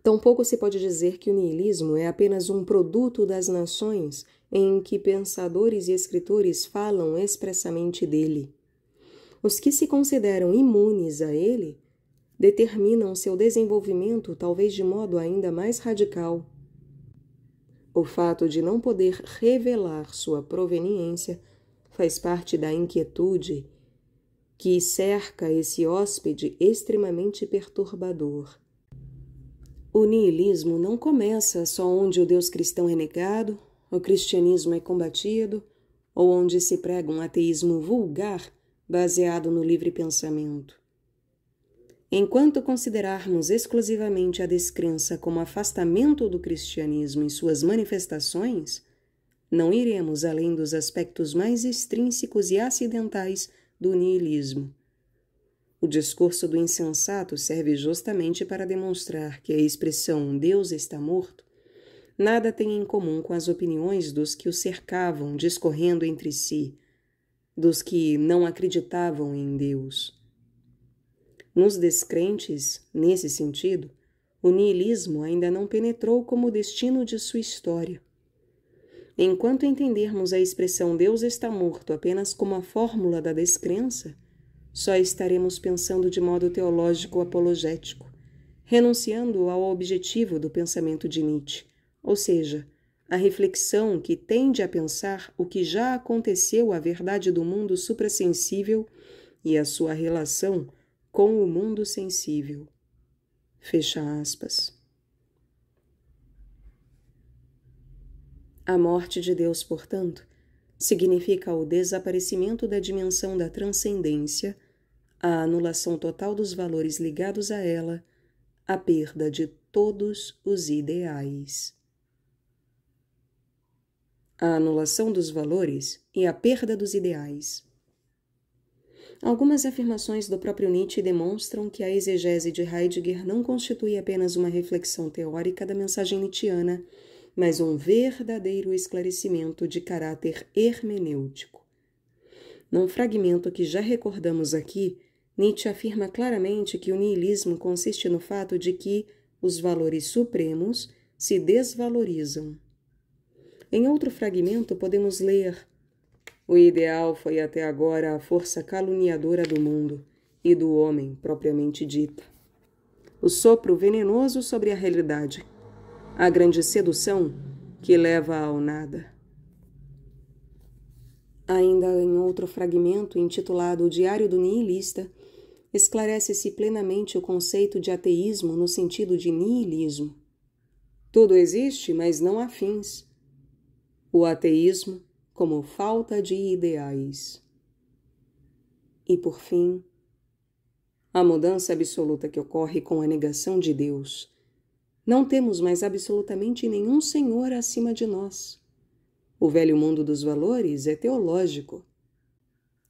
Tampouco se pode dizer que o niilismo é apenas um produto das nações em que pensadores e escritores falam expressamente dele. Os que se consideram imunes a ele determinam seu desenvolvimento talvez de modo ainda mais radical. O fato de não poder revelar sua proveniência faz parte da inquietude que cerca esse hóspede extremamente perturbador. O niilismo não começa só onde o Deus cristão é negado o cristianismo é combatido, ou onde se prega um ateísmo vulgar baseado no livre pensamento. Enquanto considerarmos exclusivamente a descrença como afastamento do cristianismo em suas manifestações, não iremos além dos aspectos mais extrínsecos e acidentais do niilismo. O discurso do insensato serve justamente para demonstrar que a expressão Deus está morto nada tem em comum com as opiniões dos que o cercavam discorrendo entre si, dos que não acreditavam em Deus. Nos descrentes, nesse sentido, o niilismo ainda não penetrou como destino de sua história. Enquanto entendermos a expressão Deus está morto apenas como a fórmula da descrença, só estaremos pensando de modo teológico apologético, renunciando ao objetivo do pensamento de Nietzsche, ou seja, a reflexão que tende a pensar o que já aconteceu à verdade do mundo suprassensível e a sua relação com o mundo sensível. Fecha aspas. A morte de Deus, portanto, significa o desaparecimento da dimensão da transcendência, a anulação total dos valores ligados a ela, a perda de todos os ideais a anulação dos valores e a perda dos ideais. Algumas afirmações do próprio Nietzsche demonstram que a exegese de Heidegger não constitui apenas uma reflexão teórica da mensagem nietzschiana, mas um verdadeiro esclarecimento de caráter hermenêutico. Num fragmento que já recordamos aqui, Nietzsche afirma claramente que o niilismo consiste no fato de que os valores supremos se desvalorizam em outro fragmento, podemos ler: O ideal foi até agora a força caluniadora do mundo e do homem propriamente dita. O sopro venenoso sobre a realidade. A grande sedução que leva ao nada. Ainda em outro fragmento, intitulado O Diário do Nihilista, esclarece-se plenamente o conceito de ateísmo no sentido de nihilismo. Tudo existe, mas não há fins o ateísmo como falta de ideais. E por fim, a mudança absoluta que ocorre com a negação de Deus. Não temos mais absolutamente nenhum Senhor acima de nós. O velho mundo dos valores é teológico.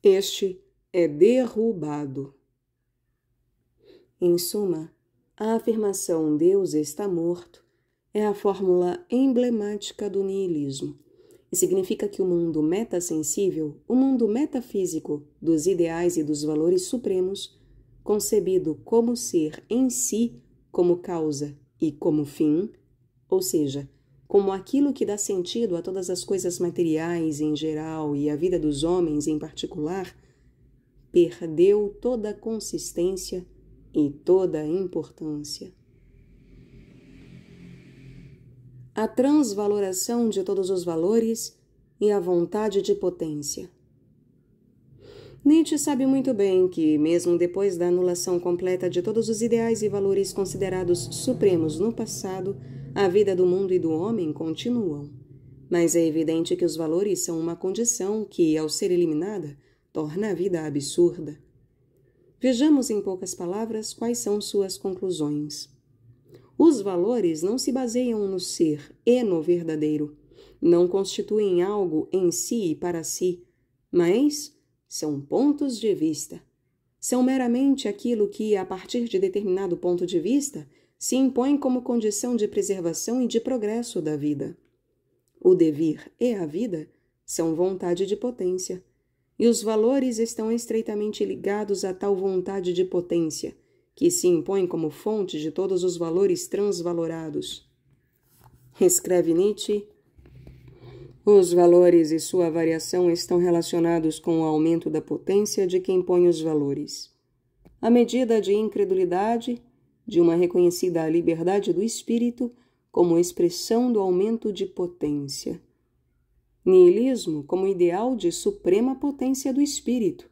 Este é derrubado. Em suma, a afirmação Deus está morto é a fórmula emblemática do niilismo e significa que o mundo metasensível, o mundo metafísico dos ideais e dos valores supremos, concebido como ser em si, como causa e como fim, ou seja, como aquilo que dá sentido a todas as coisas materiais em geral e à vida dos homens em particular, perdeu toda consistência e toda importância. a transvaloração de todos os valores e a vontade de potência. Nietzsche sabe muito bem que, mesmo depois da anulação completa de todos os ideais e valores considerados supremos no passado, a vida do mundo e do homem continuam. Mas é evidente que os valores são uma condição que, ao ser eliminada, torna a vida absurda. Vejamos em poucas palavras quais são suas conclusões. Os valores não se baseiam no ser e no verdadeiro, não constituem algo em si e para si, mas são pontos de vista. São meramente aquilo que, a partir de determinado ponto de vista, se impõe como condição de preservação e de progresso da vida. O devir e a vida são vontade de potência, e os valores estão estreitamente ligados a tal vontade de potência que se impõe como fonte de todos os valores transvalorados. Escreve Nietzsche: Os valores e sua variação estão relacionados com o aumento da potência de quem põe os valores. A medida de incredulidade de uma reconhecida liberdade do espírito como expressão do aumento de potência. Nihilismo como ideal de suprema potência do espírito,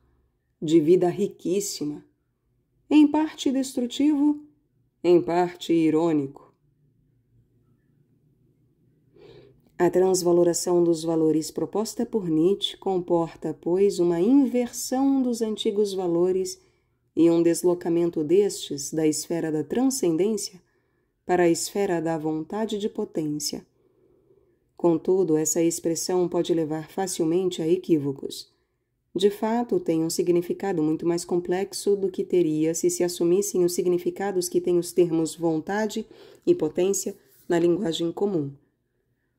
de vida riquíssima, em parte destrutivo, em parte irônico. A transvaloração dos valores proposta por Nietzsche comporta, pois, uma inversão dos antigos valores e um deslocamento destes da esfera da transcendência para a esfera da vontade de potência. Contudo, essa expressão pode levar facilmente a equívocos de fato tem um significado muito mais complexo do que teria se se assumissem os significados que têm os termos vontade e potência na linguagem comum.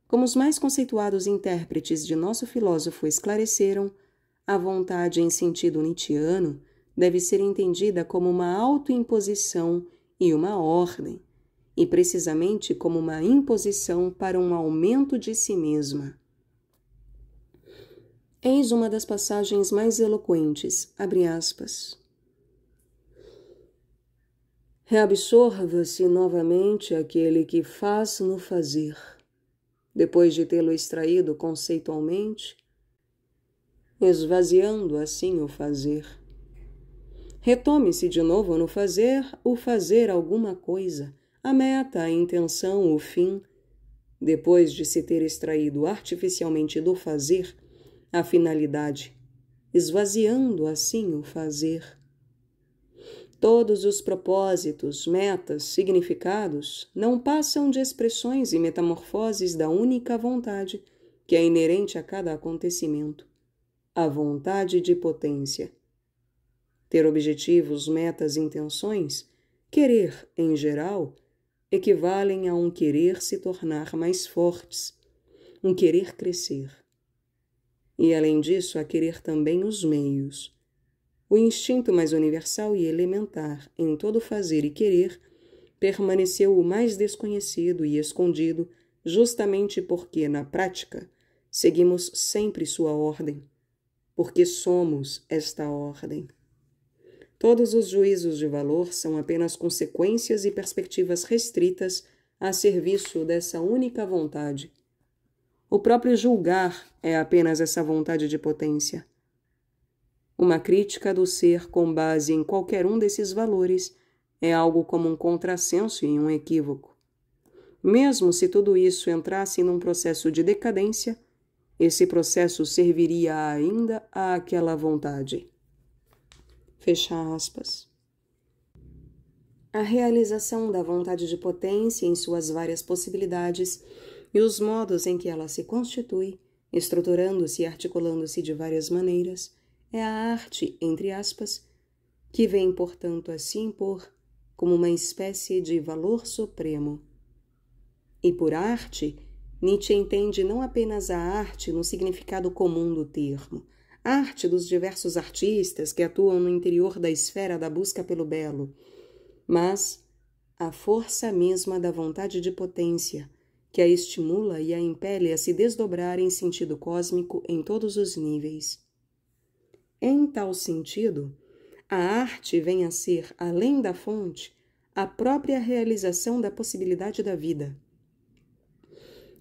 Como os mais conceituados intérpretes de nosso filósofo esclareceram, a vontade em sentido nietiano deve ser entendida como uma autoimposição e uma ordem, e precisamente como uma imposição para um aumento de si mesma. Eis uma das passagens mais eloquentes, abre aspas. Reabsorva-se novamente aquele que faz no fazer, depois de tê-lo extraído conceitualmente, esvaziando assim o fazer. Retome-se de novo no fazer, o fazer alguma coisa, a meta, a intenção, o fim, depois de se ter extraído artificialmente do fazer, a finalidade, esvaziando assim o fazer. Todos os propósitos, metas, significados não passam de expressões e metamorfoses da única vontade que é inerente a cada acontecimento, a vontade de potência. Ter objetivos, metas, intenções, querer em geral, equivalem a um querer se tornar mais fortes, um querer crescer e, além disso, a querer também os meios. O instinto mais universal e elementar em todo fazer e querer permaneceu o mais desconhecido e escondido, justamente porque, na prática, seguimos sempre sua ordem, porque somos esta ordem. Todos os juízos de valor são apenas consequências e perspectivas restritas a serviço dessa única vontade, o próprio julgar é apenas essa vontade de potência. Uma crítica do ser com base em qualquer um desses valores é algo como um contrassenso e um equívoco. Mesmo se tudo isso entrasse num processo de decadência, esse processo serviria ainda àquela vontade. Fecha aspas. A realização da vontade de potência em suas várias possibilidades e os modos em que ela se constitui, estruturando-se e articulando-se de várias maneiras, é a arte, entre aspas, que vem, portanto, a se impor como uma espécie de valor supremo. E por arte, Nietzsche entende não apenas a arte no significado comum do termo, arte dos diversos artistas que atuam no interior da esfera da busca pelo belo, mas a força mesma da vontade de potência, que a estimula e a impele a se desdobrar em sentido cósmico em todos os níveis. Em tal sentido, a arte vem a ser, além da fonte, a própria realização da possibilidade da vida.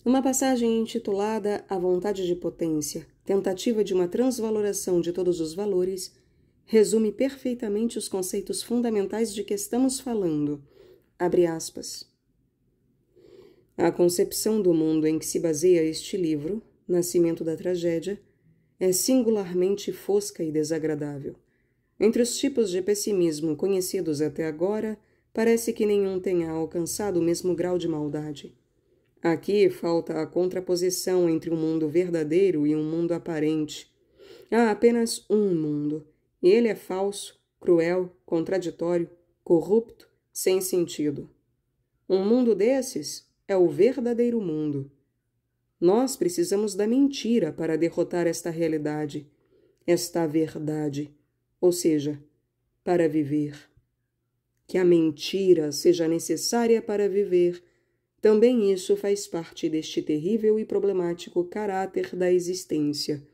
Uma passagem intitulada A Vontade de Potência, tentativa de uma transvaloração de todos os valores, resume perfeitamente os conceitos fundamentais de que estamos falando. Abre aspas. A concepção do mundo em que se baseia este livro, Nascimento da Tragédia, é singularmente fosca e desagradável. Entre os tipos de pessimismo conhecidos até agora, parece que nenhum tenha alcançado o mesmo grau de maldade. Aqui falta a contraposição entre um mundo verdadeiro e um mundo aparente. Há apenas um mundo, e ele é falso, cruel, contraditório, corrupto, sem sentido. Um mundo desses é o verdadeiro mundo. Nós precisamos da mentira para derrotar esta realidade, esta verdade, ou seja, para viver. Que a mentira seja necessária para viver, também isso faz parte deste terrível e problemático caráter da existência.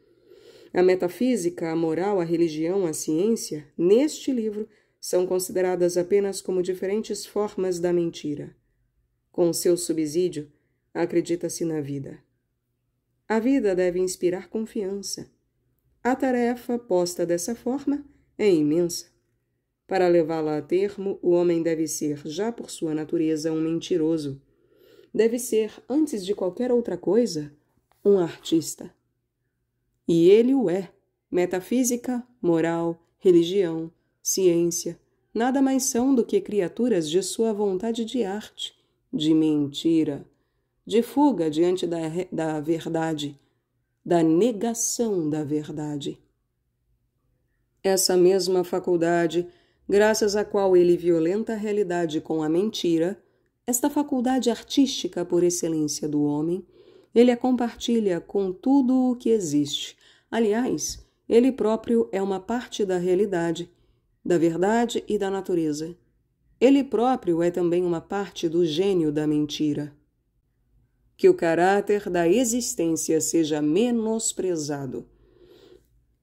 A metafísica, a moral, a religião, a ciência, neste livro, são consideradas apenas como diferentes formas da mentira. Com o seu subsídio, acredita-se na vida. A vida deve inspirar confiança. A tarefa posta dessa forma é imensa. Para levá-la a termo, o homem deve ser, já por sua natureza, um mentiroso. Deve ser, antes de qualquer outra coisa, um artista. E ele o é. Metafísica, moral, religião, ciência, nada mais são do que criaturas de sua vontade de arte, de mentira, de fuga diante da, da verdade, da negação da verdade. Essa mesma faculdade, graças à qual ele violenta a realidade com a mentira, esta faculdade artística por excelência do homem, ele a compartilha com tudo o que existe. Aliás, ele próprio é uma parte da realidade, da verdade e da natureza. Ele próprio é também uma parte do gênio da mentira. Que o caráter da existência seja menosprezado.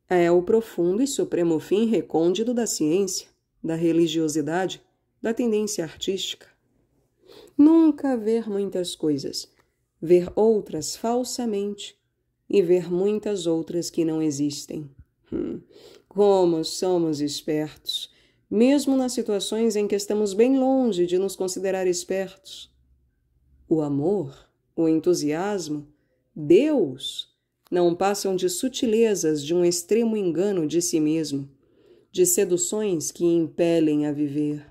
É o profundo e supremo fim recôndito da ciência, da religiosidade, da tendência artística. Nunca ver muitas coisas, ver outras falsamente e ver muitas outras que não existem. Hum, como somos espertos! mesmo nas situações em que estamos bem longe de nos considerar espertos. O amor, o entusiasmo, Deus não passam de sutilezas de um extremo engano de si mesmo, de seduções que impelem a viver.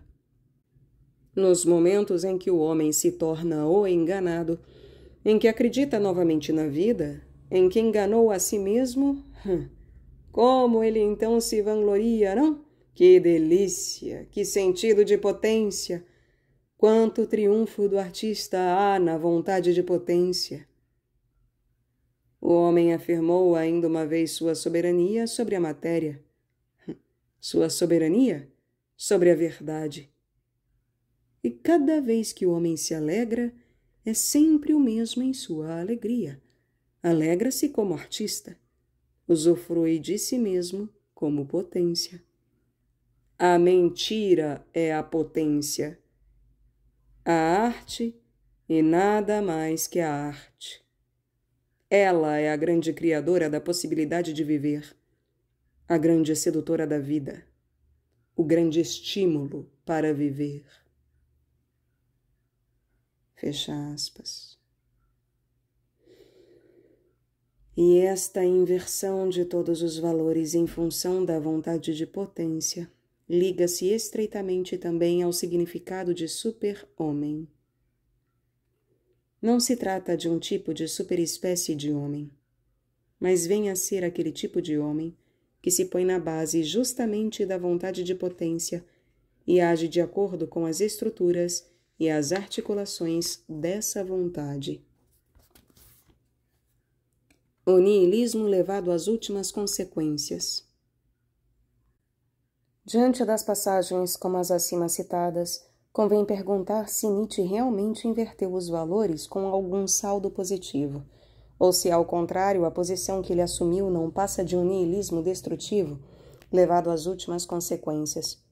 Nos momentos em que o homem se torna o enganado, em que acredita novamente na vida, em que enganou a si mesmo, como ele então se vangloria, não? Que delícia, que sentido de potência! Quanto triunfo do artista há na vontade de potência! O homem afirmou ainda uma vez sua soberania sobre a matéria. Sua soberania sobre a verdade. E cada vez que o homem se alegra, é sempre o mesmo em sua alegria. Alegra-se como artista, usufrui de si mesmo como potência. A mentira é a potência. A arte e nada mais que a arte. Ela é a grande criadora da possibilidade de viver, a grande sedutora da vida, o grande estímulo para viver. Fecha aspas. E esta inversão de todos os valores em função da vontade de potência liga-se estreitamente também ao significado de super-homem. Não se trata de um tipo de superespécie de homem, mas vem a ser aquele tipo de homem que se põe na base justamente da vontade de potência e age de acordo com as estruturas e as articulações dessa vontade. O niilismo levado às últimas consequências. Diante das passagens como as acima citadas, convém perguntar se Nietzsche realmente inverteu os valores com algum saldo positivo, ou se, ao contrário, a posição que ele assumiu não passa de um niilismo destrutivo, levado às últimas consequências.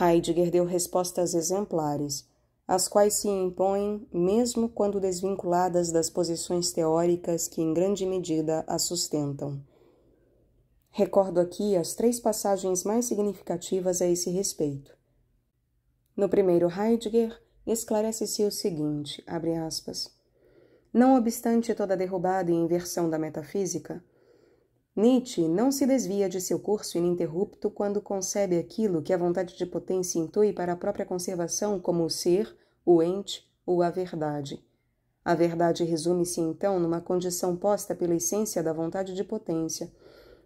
Heidegger deu respostas exemplares, as quais se impõem mesmo quando desvinculadas das posições teóricas que, em grande medida, a sustentam. Recordo aqui as três passagens mais significativas a esse respeito. No primeiro, Heidegger esclarece-se o seguinte, abre aspas, Não obstante toda derrubada e inversão da metafísica, Nietzsche não se desvia de seu curso ininterrupto quando concebe aquilo que a vontade de potência intui para a própria conservação como o ser, o ente ou a verdade. A verdade resume-se então numa condição posta pela essência da vontade de potência –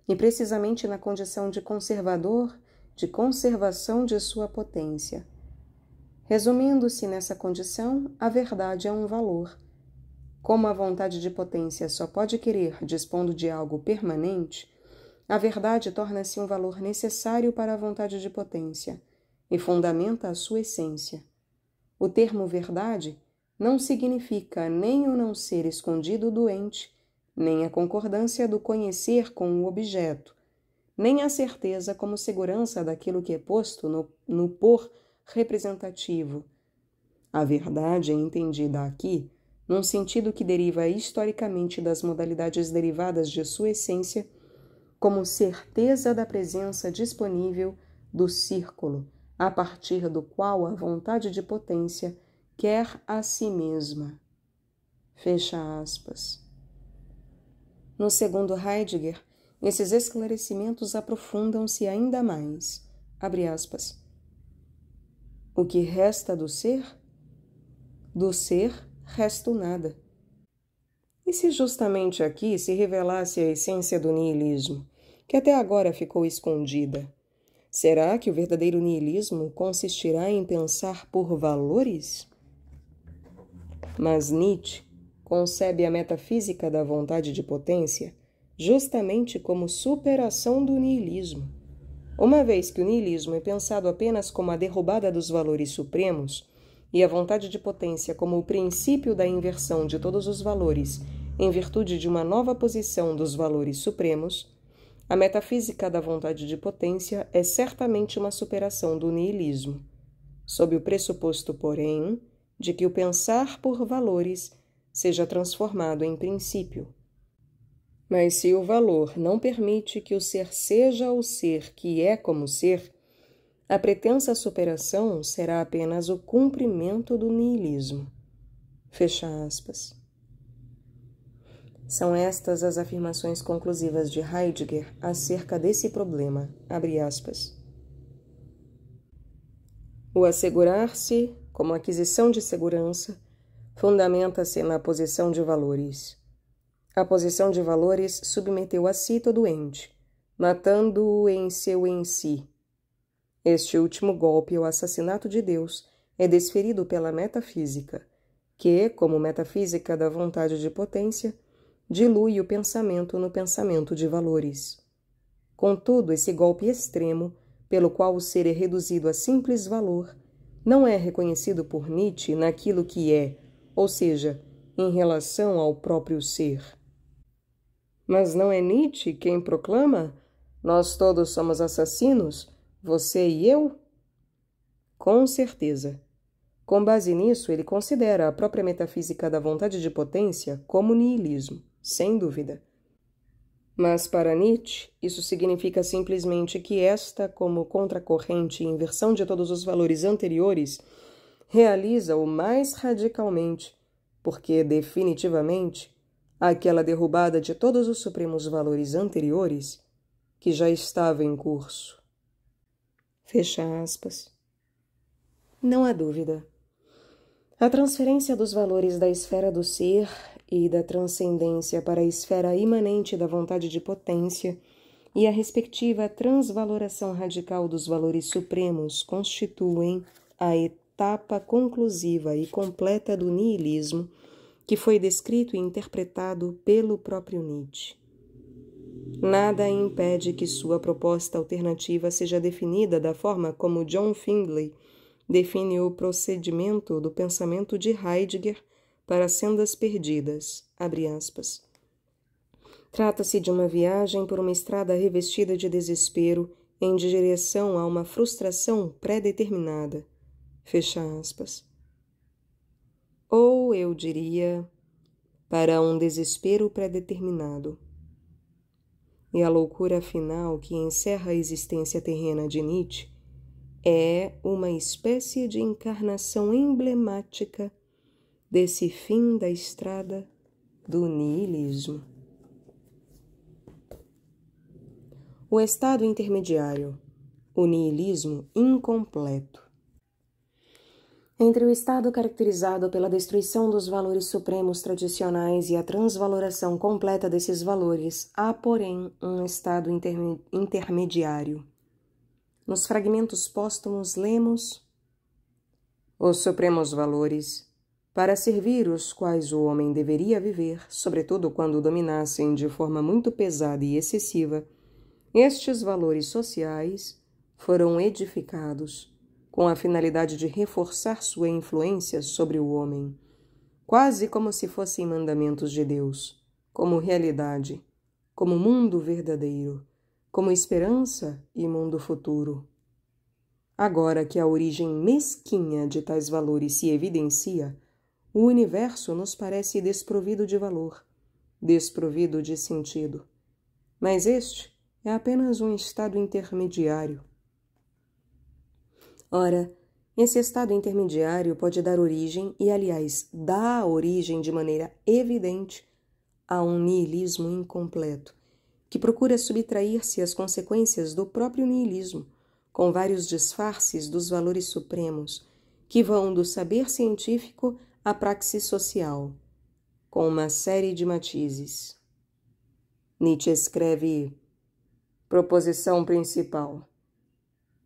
e precisamente na condição de conservador, de conservação de sua potência. Resumindo-se nessa condição, a verdade é um valor. Como a vontade de potência só pode querer dispondo de algo permanente, a verdade torna-se um valor necessário para a vontade de potência e fundamenta a sua essência. O termo verdade não significa nem o não ser escondido doente, nem a concordância do conhecer com o objeto, nem a certeza como segurança daquilo que é posto no, no por representativo. A verdade é entendida aqui num sentido que deriva historicamente das modalidades derivadas de sua essência, como certeza da presença disponível do círculo, a partir do qual a vontade de potência quer a si mesma. Fecha aspas. No segundo Heidegger, esses esclarecimentos aprofundam-se ainda mais. O que resta do ser? Do ser resta o nada. E se justamente aqui se revelasse a essência do niilismo, que até agora ficou escondida? Será que o verdadeiro niilismo consistirá em pensar por valores? Mas Nietzsche concebe a metafísica da vontade de potência justamente como superação do niilismo. Uma vez que o niilismo é pensado apenas como a derrubada dos valores supremos e a vontade de potência como o princípio da inversão de todos os valores em virtude de uma nova posição dos valores supremos, a metafísica da vontade de potência é certamente uma superação do niilismo, sob o pressuposto, porém, de que o pensar por valores seja transformado em princípio. Mas se o valor não permite que o ser seja o ser que é como ser, a pretensa superação será apenas o cumprimento do niilismo. Fecha aspas. São estas as afirmações conclusivas de Heidegger acerca desse problema. Abre aspas. O assegurar-se, como aquisição de segurança, fundamenta-se na posição de valores. A posição de valores submeteu a si todo ente, matando-o em seu em si. Este último golpe o assassinato de Deus é desferido pela metafísica, que, como metafísica da vontade de potência, dilui o pensamento no pensamento de valores. Contudo, esse golpe extremo, pelo qual o ser é reduzido a simples valor, não é reconhecido por Nietzsche naquilo que é, ou seja, em relação ao próprio ser. Mas não é Nietzsche quem proclama: Nós todos somos assassinos, você e eu? Com certeza. Com base nisso, ele considera a própria metafísica da vontade de potência como niilismo, sem dúvida. Mas para Nietzsche, isso significa simplesmente que esta, como contracorrente e inversão de todos os valores anteriores, realiza-o mais radicalmente, porque, definitivamente, aquela derrubada de todos os supremos valores anteriores que já estava em curso. Fecha aspas. Não há dúvida. A transferência dos valores da esfera do ser e da transcendência para a esfera imanente da vontade de potência e a respectiva transvaloração radical dos valores supremos constituem a etapa conclusiva e completa do niilismo que foi descrito e interpretado pelo próprio Nietzsche. Nada impede que sua proposta alternativa seja definida da forma como John Findlay define o procedimento do pensamento de Heidegger para sendas perdidas, Trata-se de uma viagem por uma estrada revestida de desespero em direção a uma frustração pré-determinada fecha aspas. Ou eu diria, para um desespero predeterminado. E a loucura final que encerra a existência terrena de Nietzsche é uma espécie de encarnação emblemática desse fim da estrada do niilismo. O estado intermediário, o niilismo incompleto entre o Estado caracterizado pela destruição dos valores supremos tradicionais e a transvaloração completa desses valores, há, porém, um Estado interme intermediário. Nos fragmentos póstumos lemos: Os supremos valores, para servir os quais o homem deveria viver, sobretudo quando dominassem de forma muito pesada e excessiva, estes valores sociais foram edificados com a finalidade de reforçar sua influência sobre o homem, quase como se fossem mandamentos de Deus, como realidade, como mundo verdadeiro, como esperança e mundo futuro. Agora que a origem mesquinha de tais valores se evidencia, o universo nos parece desprovido de valor, desprovido de sentido. Mas este é apenas um estado intermediário, Ora, esse estado intermediário pode dar origem, e aliás, dá origem de maneira evidente, a um niilismo incompleto, que procura subtrair-se às consequências do próprio niilismo, com vários disfarces dos valores supremos, que vão do saber científico à praxis social, com uma série de matizes. Nietzsche escreve: Proposição principal.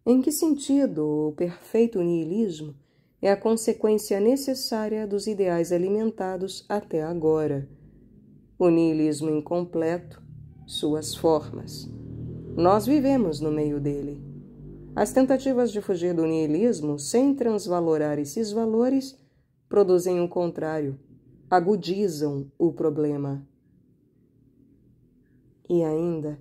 Em que sentido o perfeito niilismo é a consequência necessária dos ideais alimentados até agora? O niilismo incompleto, suas formas. Nós vivemos no meio dele. As tentativas de fugir do niilismo sem transvalorar esses valores produzem o contrário, agudizam o problema. E ainda,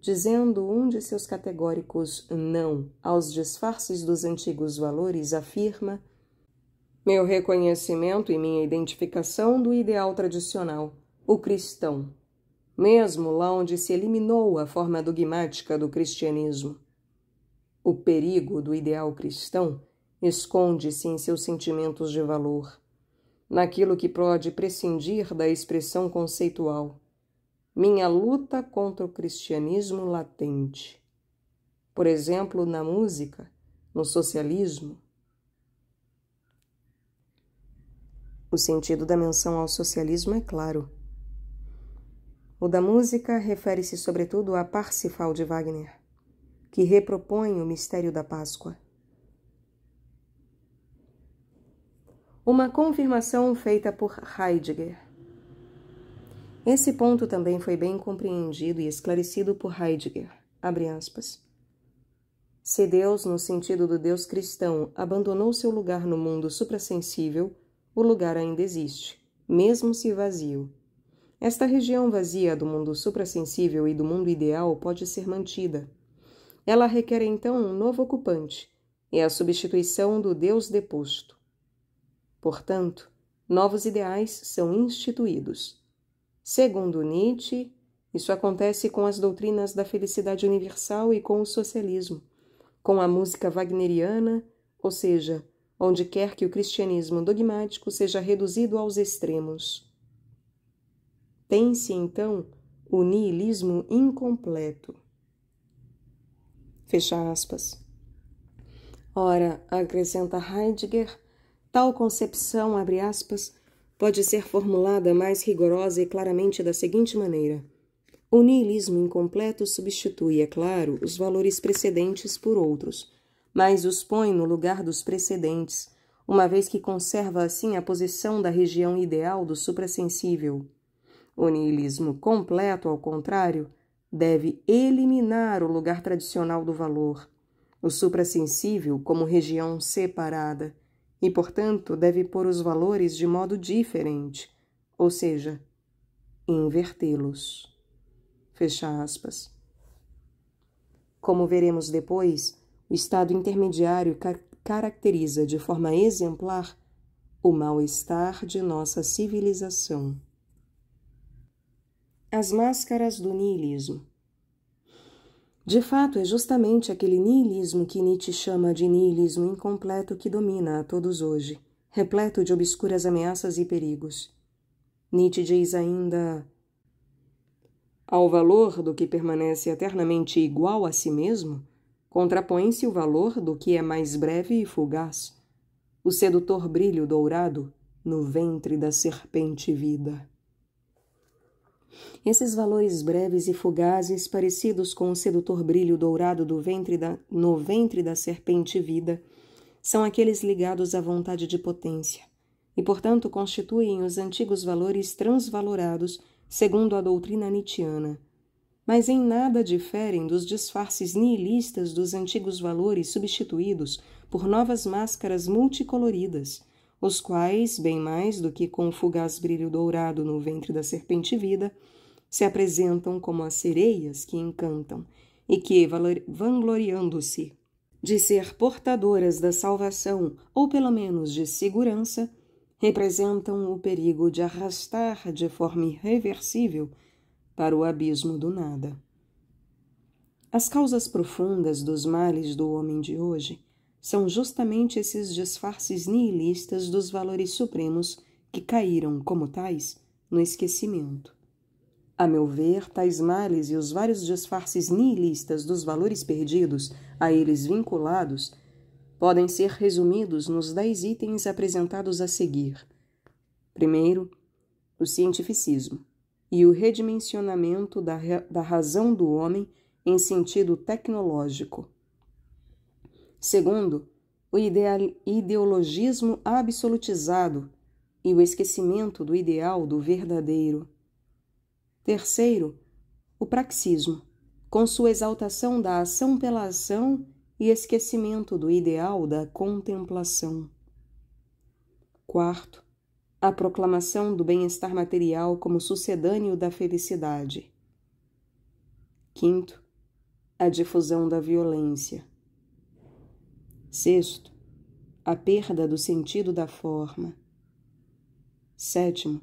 dizendo um de seus categóricos não aos disfarces dos antigos valores, afirma: Meu reconhecimento e minha identificação do ideal tradicional, o cristão, mesmo lá onde se eliminou a forma dogmática do cristianismo. O perigo do ideal cristão esconde-se em seus sentimentos de valor, naquilo que pode prescindir da expressão conceitual minha luta contra o cristianismo latente. Por exemplo, na música, no socialismo. O sentido da menção ao socialismo é claro. O da música refere-se sobretudo a Parsifal de Wagner, que repropõe o mistério da Páscoa. Uma confirmação feita por Heidegger. Esse ponto também foi bem compreendido e esclarecido por Heidegger. Se Deus, no sentido do Deus cristão, abandonou seu lugar no mundo suprassensível, o lugar ainda existe, mesmo se vazio. Esta região vazia do mundo suprassensível e do mundo ideal pode ser mantida. Ela requer então um novo ocupante, e a substituição do Deus deposto. Portanto, novos ideais são instituídos. Segundo Nietzsche, isso acontece com as doutrinas da felicidade universal e com o socialismo, com a música wagneriana, ou seja, onde quer que o cristianismo dogmático seja reduzido aos extremos. Tem-se, então, o niilismo incompleto. Fecha aspas. Ora, acrescenta Heidegger, tal concepção, abre aspas, pode ser formulada mais rigorosa e claramente da seguinte maneira: o niilismo incompleto substitui, é claro, os valores precedentes por outros, mas os põe no lugar dos precedentes, uma vez que conserva assim a posição da região ideal do suprassensível. O niilismo completo, ao contrário, deve eliminar o lugar tradicional do valor, o suprassensível como região separada e, portanto, deve pôr os valores de modo diferente, ou seja, invertê-los. Fecha aspas. Como veremos depois, o estado intermediário caracteriza de forma exemplar o mal-estar de nossa civilização. As máscaras do niilismo. De fato, é justamente aquele niilismo que Nietzsche chama de niilismo incompleto que domina a todos hoje, repleto de obscuras ameaças e perigos. Nietzsche diz ainda: Ao valor do que permanece eternamente igual a si mesmo, contrapõe-se o valor do que é mais breve e fugaz, o sedutor brilho dourado no ventre da serpente vida. Esses valores breves e fugazes, parecidos com o sedutor brilho dourado do ventre da, no ventre da serpente vida, são aqueles ligados à vontade de potência, e, portanto, constituem os antigos valores transvalorados segundo a doutrina nietzschiana. Mas em nada diferem dos disfarces nihilistas dos antigos valores substituídos por novas máscaras multicoloridas os quais, bem mais do que com o fugaz brilho dourado no ventre da serpente vida, se apresentam como as sereias que encantam e que, vangloriando-se de ser portadoras da salvação ou pelo menos de segurança, representam o perigo de arrastar de forma irreversível para o abismo do nada. As causas profundas dos males do homem de hoje são justamente esses disfarces nihilistas dos valores supremos que caíram, como tais, no esquecimento. A meu ver, tais males e os vários disfarces nihilistas dos valores perdidos, a eles vinculados, podem ser resumidos nos dez itens apresentados a seguir. Primeiro, o cientificismo e o redimensionamento da, da razão do homem em sentido tecnológico. Segundo, o ideologismo absolutizado e o esquecimento do ideal do verdadeiro. Terceiro, o praxismo, com sua exaltação da ação pela ação e esquecimento do ideal da contemplação. Quarto, a proclamação do bem-estar material como sucedâneo da felicidade. Quinto, a difusão da violência. Sexto, a perda do sentido da forma. Sétimo,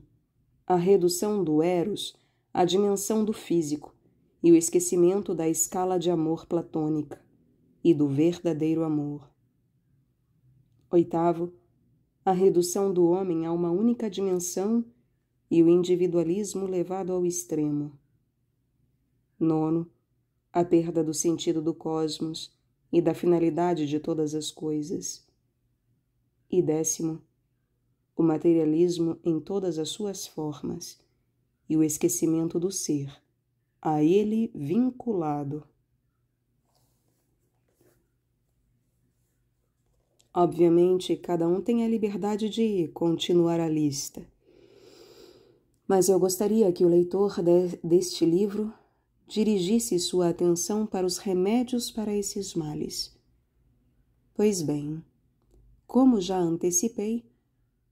a redução do eros à dimensão do físico e o esquecimento da escala de amor platônica e do verdadeiro amor. Oitavo, a redução do homem a uma única dimensão e o individualismo levado ao extremo. Nono, a perda do sentido do cosmos e da finalidade de todas as coisas. E décimo, o materialismo em todas as suas formas e o esquecimento do ser, a ele vinculado. Obviamente, cada um tem a liberdade de continuar a lista. Mas eu gostaria que o leitor de, deste livro dirigisse sua atenção para os remédios para esses males. Pois bem, como já antecipei,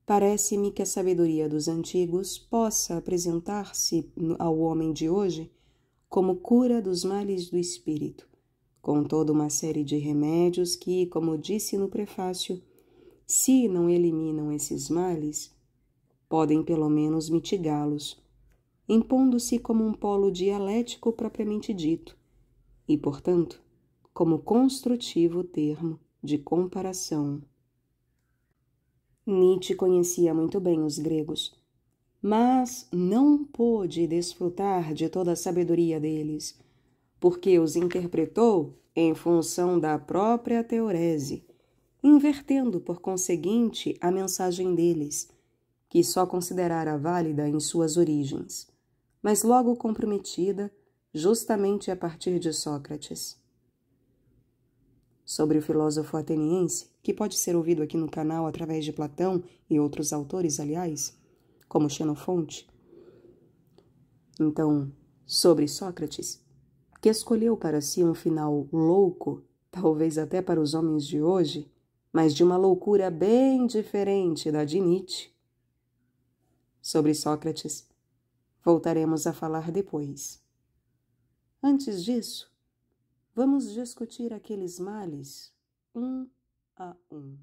parece-me que a sabedoria dos antigos possa apresentar-se ao homem de hoje como cura dos males do espírito, com toda uma série de remédios que, como disse no prefácio, se não eliminam esses males, podem pelo menos mitigá-los impondo-se como um polo dialético propriamente dito, e, portanto, como construtivo termo de comparação. Nietzsche conhecia muito bem os gregos, mas não pôde desfrutar de toda a sabedoria deles, porque os interpretou em função da própria teorese, invertendo por conseguinte a mensagem deles, que só considerara válida em suas origens mas logo comprometida, justamente a partir de Sócrates. Sobre o filósofo ateniense, que pode ser ouvido aqui no canal através de Platão e outros autores, aliás, como Xenofonte. Então, sobre Sócrates, que escolheu para si um final louco, talvez até para os homens de hoje, mas de uma loucura bem diferente da de Nietzsche. Sobre Sócrates, Voltaremos a falar depois. Antes disso, vamos discutir aqueles males um a um.